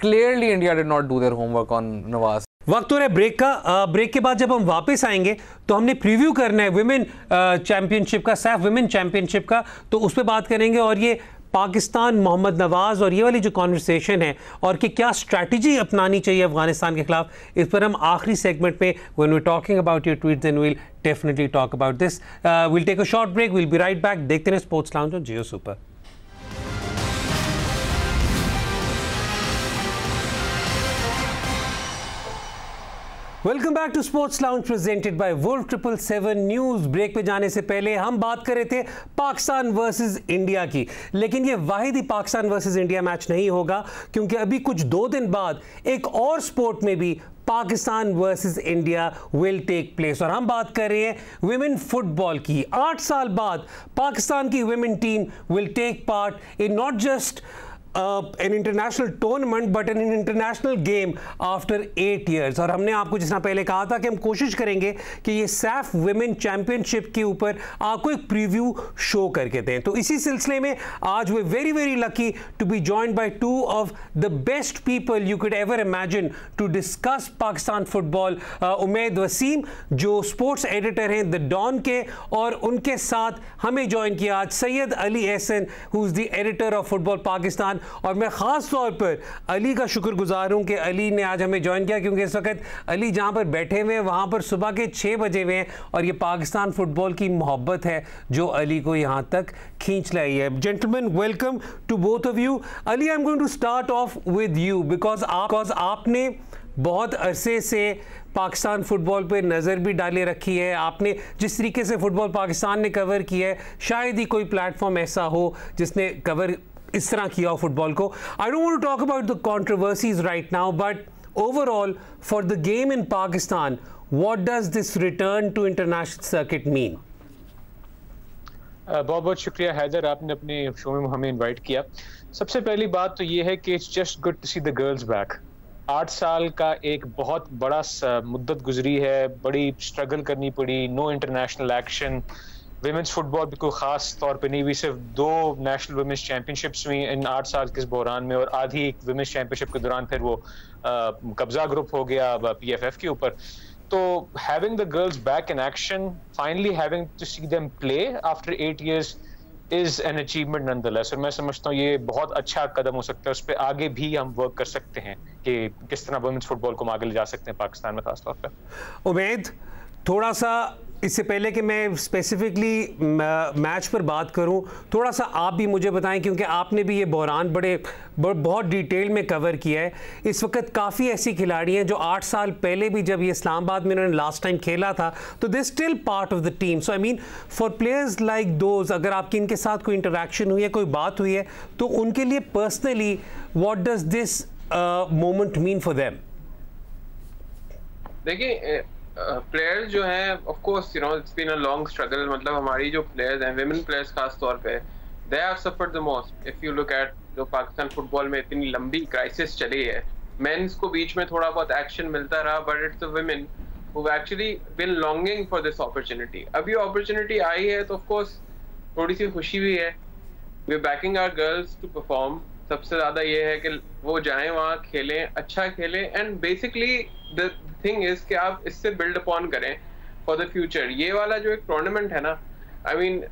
clearly India did not do their homework on Nawaz वक्त हो रहा है ब्रेक का ब्रेक के बाद जब हम वापस आएंगे तो हमने प्रीव्यू करना है वुमेन चैंपियनशिप का सैफ वुमेन चैंपियनशिप का तो उस पर बात करेंगे और ये पाकिस्तान मोहम्मद नवाज़ और ये वाली जो कॉन्वर्सेशन है और कि क्या स्ट्रैटेजी अपनानी चाहिए अफगानिस्तान के खिलाफ इस पर हम आखिरी सेगमेंट में one we talking about your tweet then will definitely talk about this will take a short break will be right back देखते हैं स्पोर्ट्स लाउंज और Geo super welcome back to sports lounge presented by world triple seven news break पे जाने से पहले हम बात कर रहे थे पाकिस्तान वर्सेस इंडिया की लेकिन ये वाहिद ही पाकिस्तान वर्सेस इंडिया मैच नहीं होगा क्योंकि अभी कुछ दो दिन बाद एक और स्पोर्ट में भी Pakistan versus India will take place और हम बात कर रहे हैं वुमेन फुटबॉल की आठ साल बाद पाकिस्तान की women team will take part in not just Uh, international tournament but an international game after eight years और हमने आपको जिसना पहले कहा था कि हम कोशिश करेंगे कि ये सैफ वुमेन चैंपियनशिप के ऊपर आपको एक प्रीव्यू शो करके दें तो इसी सिलसिले में आज we're very very lucky to be join by two of the best people you could ever imagine to discuss Pakistan football Umaid Waseem जो स्पोर्ट्स एडिटर हैं द डॉन के और उनके साथ हमें ज्वाइन किया आज Syed Ali Ahsan who is the editor of football Pakistan और मैं ख़ास तौर पर अली का शुक्रगुजार हूँ कि अली ने आज हमें ज्वाइन किया क्योंकि इस वक्त अली जहाँ पर बैठे हुए हैं वहाँ पर सुबह के छः बजे हुए हैं और ये पाकिस्तान फुटबॉल की मोहब्बत है जो अली को यहाँ तक खींच लाई है gentleman welcome to both of you Ali I am going to start off with you because because आपने बहुत अरसे से पाकिस्तान फुटबॉल पे नज़र भी डाले रखी है आपने जिस तरीके से फुटबॉल पाकिस्तान ने कवर किया है शायद ही कोई प्लेटफॉर्म ऐसा हो जिसने कवर इस तरह किया फुटबॉल को I don't want to talk about the controversies right now but overall for the game in Pakistan what does this return to international circuit mean बहुत बहुत शुक्रिया हैदर आपने अपने शो में हमें इनवाइट किया सबसे पहली बात तो ये है कि it's just good to see the girls back आठ साल का एक बहुत बड़ा मुद्दत गुजरी है बड़ी स्ट्रगल करनी पड़ी no international action women's football बिल्कुल ख़ास तौर पे नहीं हुई सिर्फ दो नेशनल वुमेंस चैम्पियनशिप्स हुई इन आठ साल के बहरान में और आधी एक वुमेंस चैंपियनशिप के दौरान फिर वो कब्जा ग्रुप हो गया पी एफ एफ के ऊपर तो having the girls back in action finally having to see them play after eight years is an achievement none और मैं समझता हूँ ये बहुत अच्छा कदम हो सकता है उस पर आगे भी हम वर्क कर सकते हैं कि किस तरह वुमेंस फुटबॉल को हम आगे ले जा सकते हैं पाकिस्तान में खासतौर पर उमेद थोड़ा सा इससे पहले कि मैं स्पेसिफिकली मैच पर बात करूं थोड़ा सा आप भी मुझे बताएं क्योंकि आपने भी ये बहरान बड़े बहुत डिटेल में कवर किया है इस वक्त काफ़ी ऐसी खिलाड़ी हैं जो आठ साल पहले भी जब ये इस्लामाबाद में इन्होंने लास्ट टाइम खेला था तो this still part of the team so I mean for players like those अगर आपकी इनके साथ कोई इंटरेक्शन हुई है कोई बात हुई है तो उनके लिए personally what does this moment mean for them देखिए प्लेयर्स uh, जो हैं of course you know it's been a long struggle मतलब हमारी जो प्लेयर्स हैं विमेन प्लेयर्स खास तौर पे they have suffered the most if you look at जो पाकिस्तान फुटबॉल में इतनी लंबी क्राइसिस चली है मेंस को बीच में थोड़ा बहुत एक्शन मिलता रहा but it's the women who actually been longing for this opportunity अब ये अपॉर्चुनिटी आई है तो ऑफ कोर्स थोड़ी सी खुशी भी है we are backing our girls to perform सबसे ज्यादा ये है कि वो जाए वहाँ खेलें अच्छा खेलें and basically the thing is कि आप इससे बिल्ड अपॉन करें फॉर द फ्यूचर ये वाला जो एक टूर्नामेंट है ना I mean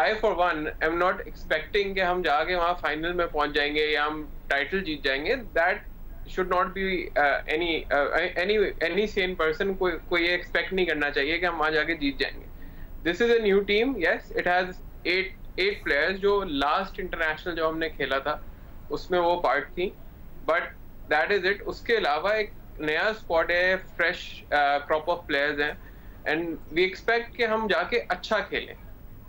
I for one I am not expecting कि हम जाके वहाँ फाइनल में पहुंच जाएंगे या हम टाइटल जीत जाएंगे that should not be any any any same person को को ये एक्सपेक्ट नहीं करना चाहिए कि हम वहाँ जाके जीत जाएंगे this is a new team yes it has eight eight players जो लास्ट इंटरनेशनल जो हमने खेला था उसमें वो पार्ट थी बट दैट इज इट उसके अलावा एक नया स्कॉड है फ्रेश क्रॉप ऑफ प्लेयर्स हैं एंड वी एक्सपेक्ट कि हम जाके अच्छा खेलें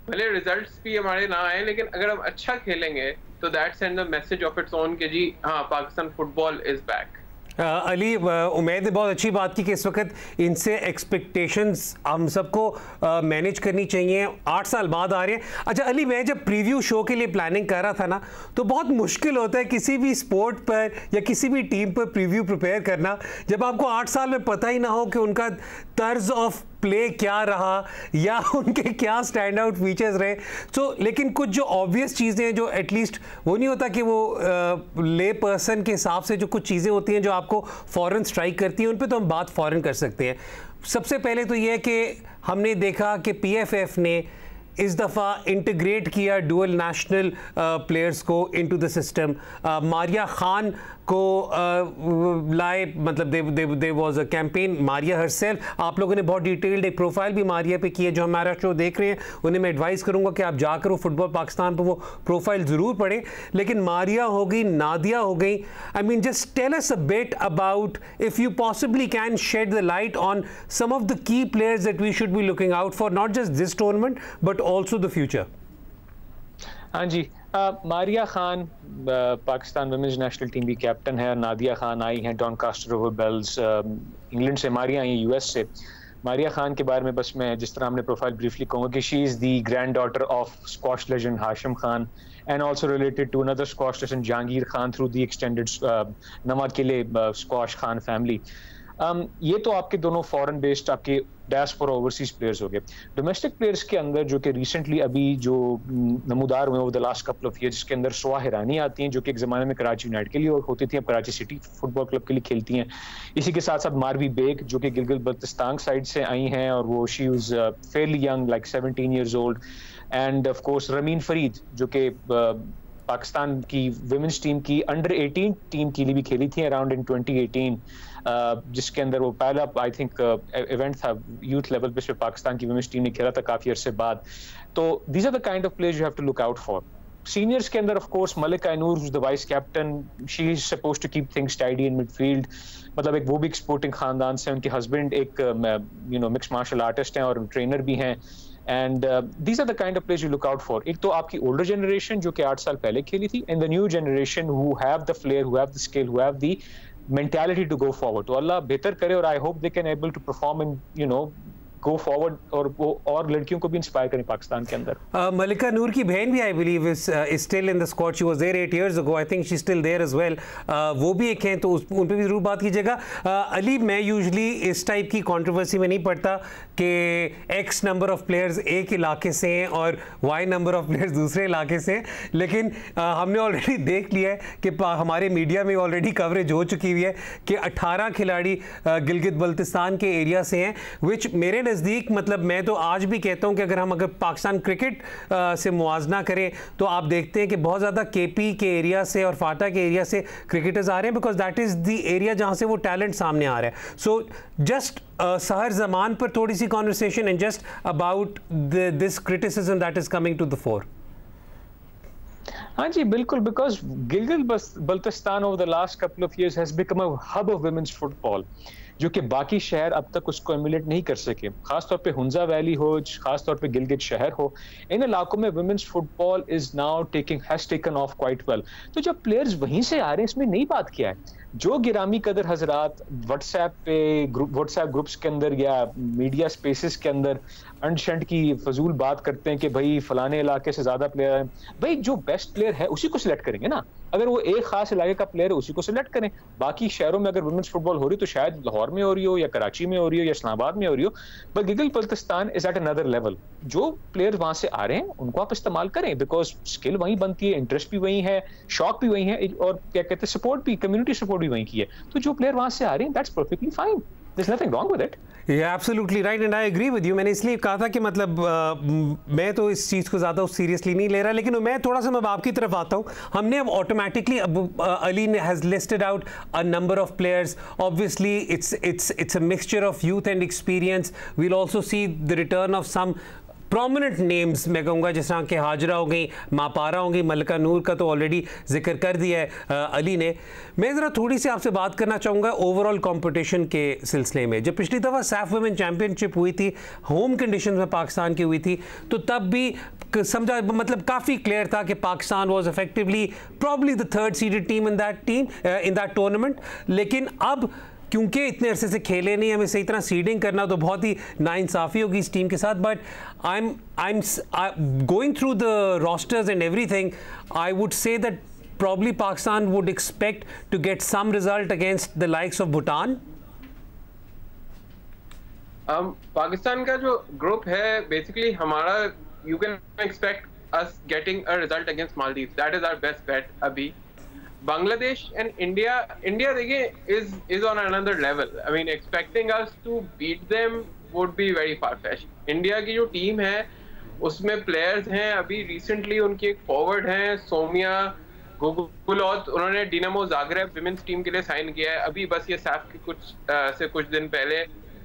भले रिजल्ट्स भी हमारे ना आए लेकिन अगर हम अच्छा खेलेंगे तो that send the message of its own के जी हाँ Pakistan football is back Ali Umaid ने बहुत अच्छी बात की कि इस वक्त इनसे एक्सपेक्टेशंस हम सबको मैनेज करनी चाहिए आठ साल बाद आ रहे हैं अच्छा अली मैं जब प्रीव्यू शो के लिए प्लानिंग कर रहा था ना तो बहुत मुश्किल होता है किसी भी स्पोर्ट पर या किसी भी टीम पर प्रीव्यू प्रिपेयर करना जब आपको आठ साल में पता ही ना हो कि उनका तर्ज ऑफ प्ले क्या रहा या उनके क्या स्टैंड आउट फीचर्स रहे सो so, लेकिन कुछ जो ऑब्वियस चीज़ें हैं जो एटलीस्ट वो नहीं होता कि वो ले uh, पर्सन के हिसाब से जो कुछ चीज़ें होती हैं जो आपको फ़ौरन स्ट्राइक करती हैं उन पर तो हम बात फ़ौरन कर सकते हैं सबसे पहले तो ये है कि हमने देखा कि एफ ने इस दफ़ा इंटीग्रेट किया डुअल नेशनल प्लेयर्स को into the system Maria Khan को लाए मतलब they was a campaign Maria herself आप लोगों ने बहुत डिटेल्ड एक प्रोफाइल भी मारिया पे की है जो हमारा शो देख रहे हैं उन्हें मैं एडवाइस करूँगा कि आप जाकर वो फुटबॉल पाकिस्तान पर वो प्रोफाइल ज़रूर पढ़ें लेकिन मारिया हो गई नादिया हो गई I mean just tell us a bit about if you possibly can shed the light on some of the key players that we should be looking out for not just this tournament but also the future हाँ जी Maria Khan Pakistan women's national team की captain है नादिया खान आई हैं don caster bells England से मारिया आई हैं US से मारिया खान के बारे में बस मैं जिस तरह हमने प्रोफाइल ब्रीफली कहूँगा कि she is the granddaughter of squash legend Hashim Khan and also related to another squash legend Jahangir Khan through the extended Nawa Kille squash Khan family um, ये तो आपके दोनों फॉरेन बेस्ड आपके डैश फॉर ओवरसीज प्लेयर्स हो गए डोमेस्टिक प्लेयर्स के अंदर जो कि रिसेंटली अभी जो हम्म, नमोदार हुए over the last couple of year जिसके अंदर सोआ हिरानी आती हैं जो कि एक ज़माने में कराची यूनाइट के लिए और होती थी अब कराची सिटी फुटबॉल क्लब के लिए खेलती हैं इसी के साथ साथ मारवी बेग जो कि गिलगल बल्तिस्तान साइड से आई हैं और वो she is fairly young like seventeen years old and of course Rameen Farid जो कि uh, पाकिस्तान की वुमेंस टीम की अंडर 18 टीम के लिए भी खेली थी अराउंड इन 2018 जिसके अंदर वो पहला आई थिंक इवेंट था यूथ लेवल पे पाकिस्तान की वुमेंस टीम ने खेला था काफी अरसे बाद तो these are the kind of players you have to look out for seniors के अंदर of course Malik Ainoor the vice captain she is suppose to keep things tidy in midfield मतलब एक वो भी स्पोर्टिंग खानदान से उनके हस्बैंड एक you know mix martial artist हैं और ट्रेनर भी हैं and these are the kind of place you look out for एक तो आपकी ओल्डर जनरेशन जो कि आठ साल पहले खेली थी and the new generation who have the flair who have the skill who have the mentality to go forward. To Allah, better career. I hope they can able to perform in you know go forward और वो और लड़कियों को भी inspire करें पाकिस्तान के अंदर मलिका uh, नूर की बहन भी I believe is still in the squad she was there 8 years ago I think she still there as well वो भी एक हैं तो उस उन पे भी ज़रूर बात कीजिएगा uh, अली मैं यूजली इस टाइप की कंट्रोवर्सी में नहीं पड़ता कि एक्स नंबर ऑफ प्लेयर्स एक इलाके से हैं और वाई नंबर ऑफ प्लेयर्स दूसरे इलाके से हैं लेकिन uh, हमने ऑलरेडी देख लिया है कि हमारे मीडिया में ऑलरेडी कवरेज हो चुकी हुई है कि अट्ठारह खिलाड़ी uh, गिलगित बल्तिस्तान के एरिया से हैं विच मेरे नज़दीक मतलब मैं तो आज भी कहता हूँ कि अगर हम अगर पाकिस्तान क्रिकेट आ, से मुआजना करें तो आप देखते हैं कि बहुत ज़्यादा के पी के एरिया से और फाटा के एरिया से क्रिकेटर्स आ रहे हैं because that is the area जहाँ से वो टैलेंट सामने आ रहा है सो जस्ट सहर जमान पर थोड़ी सी conversation and just about this criticism that is coming to the fore हाँ जी बिल्कुल because Gilgit Baltistan over the last couple of years has become a hub of women's football जो कि बाकी शहर अब तक उसको एमुलेट नहीं कर सके खासतौर पर हंजा वैली हो खासतौर पर गिलगित शहर हो इन इलाकों में women's football is now taking has taken off quite well तो जब प्लेयर्स वहीं से आ रहे हैं इसमें नई बात क्या है जो गिरामी कदर हजरात व्हाट्सएप पे ग्रुप व्हाट्सएप ग्रुप्स के अंदर या मीडिया स्पेसिस के अंदर अनशंट की फजूल बात करते हैं कि भाई फलाने इलाके से ज्यादा प्लेयर है भाई जो बेस्ट प्लेयर है उसी को सिलेक्ट करेंगे ना अगर वो एक खास इलाके का प्लेयर है उसी को सिलेक्ट करें बाकी शहरों में अगर वुमेंस फुटबॉल हो रही तो शायद लाहौर में हो रही हो या कराची में हो रही हो या इस्लामाबाद में हो रही हो बट गिगल Baltistan is at another level जो प्लेयर वहां से आ रहे हैं उनको आप इस्तेमाल करें बिकॉज स्किल वहीं बनती है इंटरेस्ट भी वहीं है शौक भी वहीं है और क्या कहते हैं सपोर्ट भी कम्युनिटी सपोर्ट भी वहीं की है तो जो प्लेयर वहां से आ रहे हैं that's perfectly fine there's nothing wrong with it yeah absolutely right and i agree with you maine isliye kaha tha ki matlab main to is cheez ko zyada us seriously nahi le raha lekin main thoda sa mab aapki taraf aata hu humne ab automatically ali has listed out a number of players obviously it's it's it's a mixture of youth and experience we'll also see the return of some prominent names मैं कहूँगा जिस तरह के हाजरा हो गई मापारा हो गई मलका नूर का तो ऑलरेडी जिक्र कर दिया है आ, अली ने मैं ज़रा थोड़ी सी आपसे बात करना चाहूँगा ओवरऑल कॉम्पिटिशन के सिलसिले में जब पिछली दफ़ा सैफ वुमेन चैम्पियनशिप हुई थी होम कंडीशन में पाकिस्तान की हुई थी तो तब भी समझा मतलब काफ़ी क्लियर था कि Pakistan was effectively probably the third seeded team in that team in that tournament लेकिन अब क्योंकि इतने अरसे से खेले नहीं हमें सही तरह सीडिंग करना तो बहुत ही नाइंसाफ़ी होगी इस टीम के साथ but I am I am going through the rosters and everything I would say that probably Pakistan would expect to get some result against the likes of Bhutan Um, का जो ग्रुप है बेसिकली हमारा you can expect us getting a result against Maldives that is our best bet अभी Bangladesh and India India देखिए is is on another level I mean expecting us to beat them would be very far fetched. India की जो team है उसमें players हैं अभी recently उनकी एक फॉरवर्ड है सोमिया गुगुलौत उन्होंने डिनामो जागरे विमेंस टीम के लिए साइन किया है अभी बस ये साफ के कुछ आ, से कुछ दिन पहले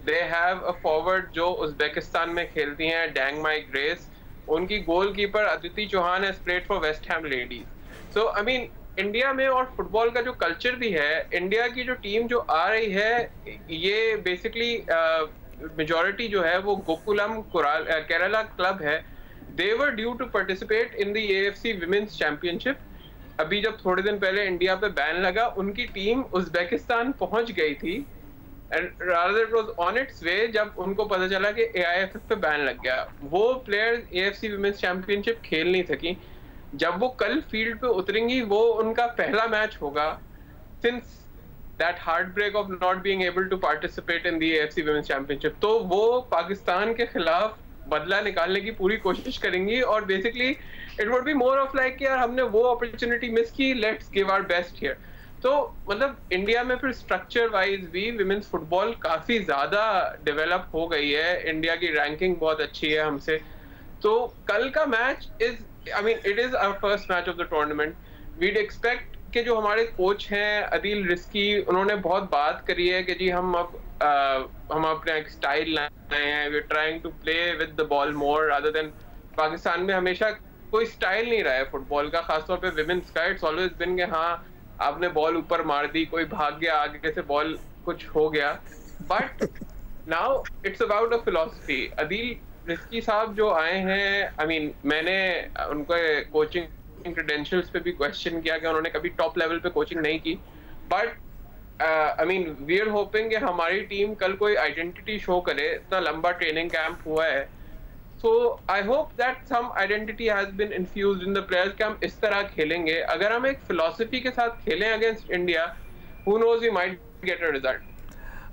दे हैव अ फॉरवर्ड जो उज्बेकिस्तान में खेलती हैं डैंग माई ग्रेस उनकी goalkeeper Aditi Chauhan has played for West Ham ladies so I mean India में और फुटबॉल का जो कल्चर भी है इंडिया की जो टीम जो आ रही है ये बेसिकली मेजोरिटी जो है वो गोकुलम केरला क्लब है they're due to participate in the C women's championship अभी जब थोड़े दिन पहले इंडिया पे बैन लगा उनकी टीम उज्बेकिस्तान पहुंच गई थी and it was on its way जब उनको पता चला कि ए पे बैन लग गया वो प्लेयर्स सी वुमेन्स चैंपियनशिप खेल नहीं सकी जब वो कल फील्ड पे उतरेंगी वो उनका पहला मैच होगा since that heartbreak of not being able to participate in the F women's championship तो वो पाकिस्तान के खिलाफ बदला निकालने की पूरी कोशिश करेंगी और basically it would be more of like यार हमने वो अपॉर्चुनिटी मिस की let's give our best here तो मतलब इंडिया में फिर स्ट्रक्चर वाइज भी विमेन्स फुटबॉल काफी ज्यादा डेवलप हो गई है इंडिया की रैंकिंग बहुत अच्छी है हमसे तो कल का match is I mean it is our first match of the tournament we'd expect के जो हमारे कोच हैं अदील रिस्की उन्होंने बहुत बात करी है कि जी हम अब आ, हम अपने एक स्टाइल लाए हैं we trying to play with the ball more rather than Pakistan में हमेशा कोई स्टाइल नहीं रहा है फुटबॉल का खासतौर पर विमेन्स का इट्स ऑलवेज बिन के हाँ आपने बॉल ऊपर मार दी कोई भाग गया आगे से बॉल कुछ हो गया but now it's about a philosophy Adeel Rizki साहब जो आए हैं आई मीन मैंने उनके कोचिंग क्रेडेंशियल्स पे भी क्वेश्चन किया कि उन्होंने कभी टॉप लेवल पे कोचिंग नहीं की but I mean we are hoping हमारी टीम कल कोई आइडेंटिटी शो करे इतना लंबा ट्रेनिंग कैंप हुआ है so I hope that some identity has been infuse in the players कि हम इस तरह खेलेंगे अगर हम एक फिलोसफी के साथ खेलें against India who knows we might get a result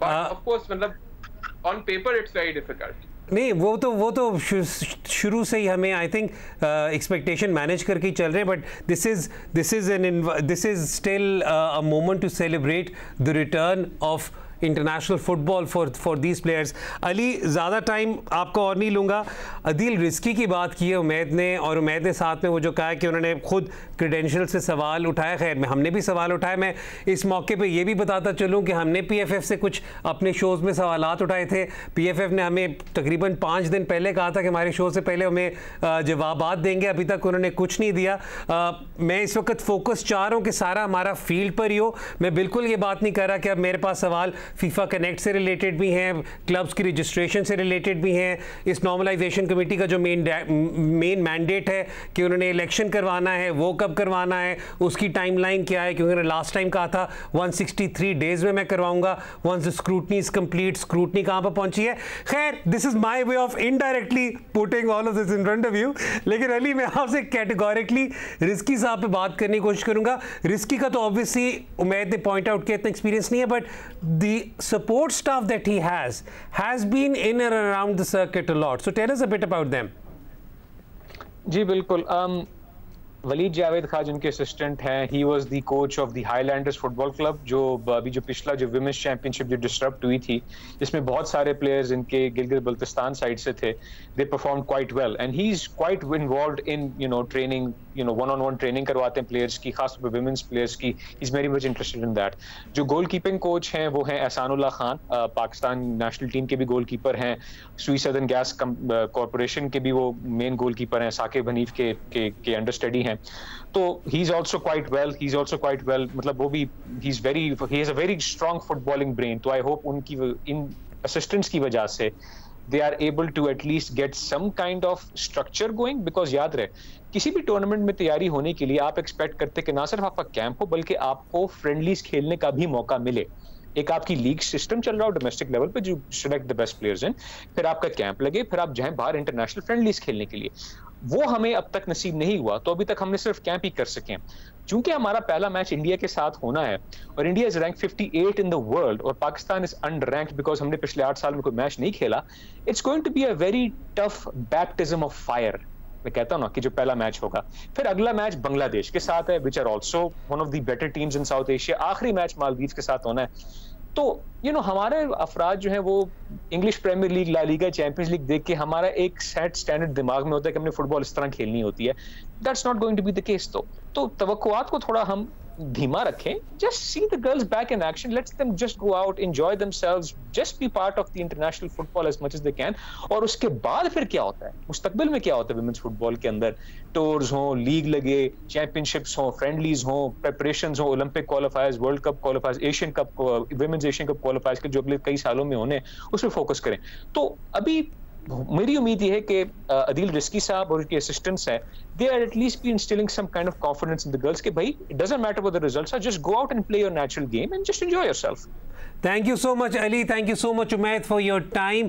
but of course मतलब on paper it's very difficult नहीं वो तो वो तो शुरू से ही हमें आई थिंक एक्सपेक्टेशन मैनेज करके ही चल रहे but this is this is an this is still a moment to celebrate the return of international football for for these players Ali ज़्यादा टाइम आपको और नहीं लूँगा अदील रिस्की की बात की है उमैद ने और उमैद ने साथ में वो जो कहा कि उन्होंने खुद क्रेडेंशियल से सवाल उठाया खैर में हमने भी सवाल उठाए मैं इस मौके पे ये भी बताता चलूँ कि हमने पीएफएफ से कुछ अपने शोज़ में सवाल उठाए थे पीएफएफ ने हमें तकरीबन पाँच दिन पहले कहा था कि हमारे शो से पहले हमें जवाब देंगे अभी तक उन्होंने कुछ नहीं दिया आ, मैं इस वक्त फोकस चाह रहा हूँ कि सारा हमारा फील्ड पर ही हो मैं बिल्कुल ये बात नहीं कर रहा कि अब मेरे पास सवाल फीफा कनेक्ट से रिलेटेड भी हैं क्लब्स की रजिस्ट्रेशन से रिलेटेड भी हैं इस नॉर्मलाइजेशन कमेटी का जो मेन मेन मैंडेट है कि उन्होंने इलेक्शन करवाना है वो कब कब करवाना है उसकी टाइमलाइन क्या है क्योंकि लास्ट टाइम कहा था 163 डेज में मैं करवाऊंगा once scrutiny is complete scrutiny कहां पर पहुंची है खैर this is my way of indirectly putting all of this in front of you लेकिन अली मैं आपसे कैटेगोरिकली रिस्की साहब पे बात करने की कोशिश करूंगा रिस्की का तो ऑब्वियसली उमैद ने पॉइंट आउट किया इतना एक्सपीरियंस नहीं है but the support staff that he has has been in and around the circuit a lot so tell us a bit about them जी बिल्कुल um, वलीद जावेद खान जिनके असिस्टेंट हैं he was the coach of the Highlanders football club जो अभी जो पिछला जो women's championship जो डिस्टर्ब हुई थी जिसमें बहुत सारे प्लेयर्स इनके गिलगित बल्तिस्तान साइड से थे they perform quite well and he is quite involve in you know training you know one on one training करवाते हैं प्लेयर्स की खासतौर पर वुमेंस प्लेयर्स की is very much interested in that जो गोल कीपिंग कोच हैं वो हैं एहसानुल्ला खान पाकिस्तान नेशनल टीम के भी गोल कीपर हैं सुई सदन गैस कॉरपोरेशन के भी वो मेन गोल कीपर हैं साकिब हनीफ के के अंडर स्टडी हैं हैं तो he is also quite well he is also quite well मतलब वो भी he is very he is a very strong footballing brain तो आई होप उनकी इन असिस्टेंट्स की वजह से they are able to at least get some kind of structure going because याद रहे किसी भी टूर्नामेंट में तैयारी होने के लिए आप एक्सपेक्ट करते कि ना सिर्फ आपका कैंप हो बल्कि आपको फ्रेंडलीज खेलने का भी मौका मिले एक आपकी लीग सिस्टम चल रहा हो डोमेस्टिक लेवल पे जो सिलेक्ट द बेस्ट प्लेयर्स हैं फिर आपका कैंप लगे फिर आप जाएं बाहर इंटरनेशनल फ्रेंडलीज खेलने के लिए वो हमें अब तक नसीब नहीं हुआ तो अभी तक हमने सिर्फ कैंप ही कर सके चूंकि हमारा पहला मैच इंडिया के साथ होना है और India is rank 58 in the world और पाकिस्तान इज रैंक बिकॉज हमने पिछले आठ साल में कोई मैच नहीं खेला it's going to be a very tough baptism of fire मैं कहता हूँ ना कि जो पहला मैच होगा फिर अगला मैच बांग्लादेश के साथ है which are also one of the better teams in South Asia आखिरी मैच मालदीव के साथ होना है तो यू you नो know, हमारे अफराद जो है वो English Premier League La Liga Champions League देख के हमारा एक सेट स्टैंडर्ड दिमाग में होता है कि हमने फुटबॉल इस तरह खेलनी होती है that's not going to be the case तो तो तवक्कुआत को थोड़ा हम धीमा रखें just see the girls back in action let's them just go out enjoy themselves just be part of the international football as much as they can और उसके बाद फिर क्या होता है मुस्तकबिल में क्या होता है वुमेन्स फुटबॉल के अंदर टूर्स हो लीग लगे चैंपियनशिप्स हो फ्रेंडलीज हो प्रेपरेशन हो Olympic qualifiers World Cup qualifiers Asian Cup women's Asian Cup qualifiers के जो अगले कई सालों में होने उस पर फोकस करें तो अभी मेरी उम्मीद ये है कि अदील रिस्की साहब और उनके असिस्टेंट्स हैं they are at least be instilling some kind of confidence in the girls के भाई it doesn't matter what the results just go out and play your natural game and just enjoy yourself thank you so much Ali thank you so much Umaid for your time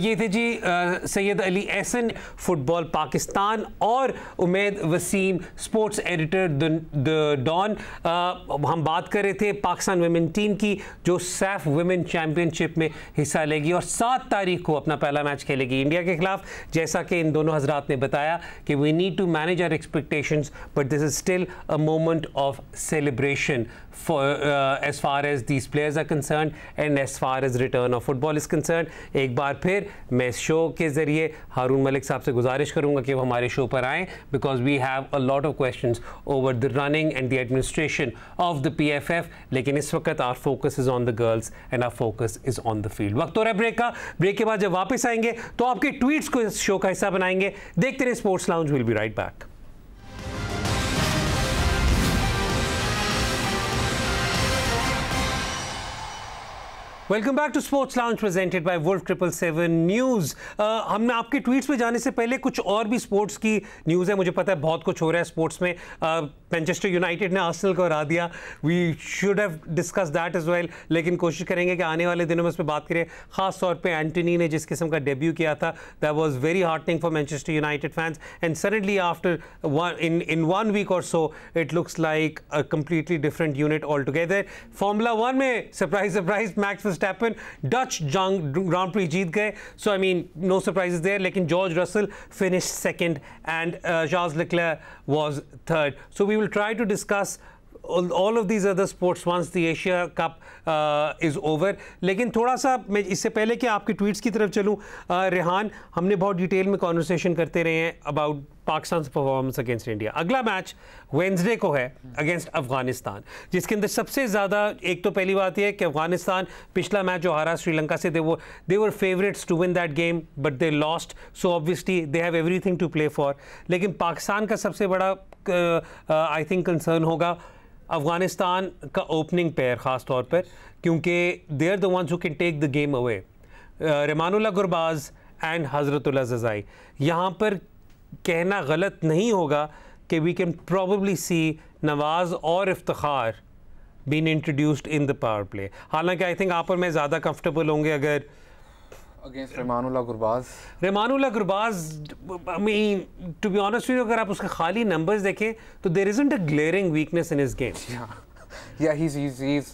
ये थे जी uh, Syed Ali Ehsan football Pakistan और Umaid Waseem sports editor the Dawn uh, हम बात कर रहे थे Pakistan women team की जो सैफ वेमेन चैम्पियनशिप में हिस्सा लेगी और सात तारीख को अपना पहला मैच खेलेगी इंडिया के खिलाफ जैसा कि इन दोनों हजरात ने बताया कि we need to manage our expectations but this is still a moment of celebration for uh, as far as these players are concerned and as far as return of football is concerned एक बार फिर मैं इस show के ज़रिए हारून मलिक साहब से गुजारिश करूँगा कि वो हमारे शो पर आएँ because we have a lot of question over the running and the administration of the P F F लेकिन इस वक्त our focus is on the girls and our focus is on the field वक्त हो रहा है break का break के बाद जब वापस आएंगे तो आपके ट्वीट्स को इस शो का हिस्सा बनाएंगे देखते रहे sports lounge will be right back welcome back to sports lounge presented by Wolf triple seven news हमने आपके ट्वीट्स में जाने से पहले कुछ और भी स्पोर्ट्स की न्यूज़ है मुझे पता है बहुत कुछ हो रहा है स्पोर्ट्स में मैनचेस्टर uh, यूनाइटेड ने आर्सेनल को हरा दिया we should have discuss that as well लेकिन कोशिश करेंगे कि आने वाले दिनों में उस पर बात करें खास तौर एंटनी ने जिस किस्म का डेब्यू किया था that was very heartening for Manchester United fans and suddenly after in in one week और so it looks like a completely different unit all together Formula One में surprise surprise Max Verstappen Dutch Grand Prix jeet gaye. So I mean, no surprises there. Lekin George Russell finished second and uh, Charles Leclerc was third. So we will try to discuss all, all of these other sports once the Asia Cup uh, is over लेकिन थोड़ा सा मैं इससे पहले कि आपके tweets की तरफ चलूँ uh, रेहान हमने बहुत डिटेल में कॉन्वर्सेशन करते रहे हैं about Pakistan performance against India अगला मैच वेंसडे को है अगेंस्ट अफगानिस्तान जिसके अंदर सबसे ज़्यादा एक तो पहली बात यह है कि अफगानिस्तान पिछला मैच जो हारा श्रीलंका से दे वो they were favourites to win that game but they lost so obviously they have everything to play for लेकिन पाकिस्तान का सबसे बड़ा आई थिंक कंसर्न होगा अफ़गानिस्तान का ओपनिंग पेयर ख़ास तौर पर क्योंकि they are the ones who can take the game away Rahmanullah Gurbaz and Hazratullah Zazai यहाँ पर कहना गलत नहीं होगा कि we can probably see Nawaz और Iftikhar been introduced in the power play हालांकि आई थिंक आप और मैं ज़्यादा कंफर्टेबल होंगे अगर against Rahmanullah Gurbaz Rahmanullah Gurbaz I mean to be honest with अगर आप उसके खाली नंबर्स देखें तो there isn't a glaring weakness in his game या he is he is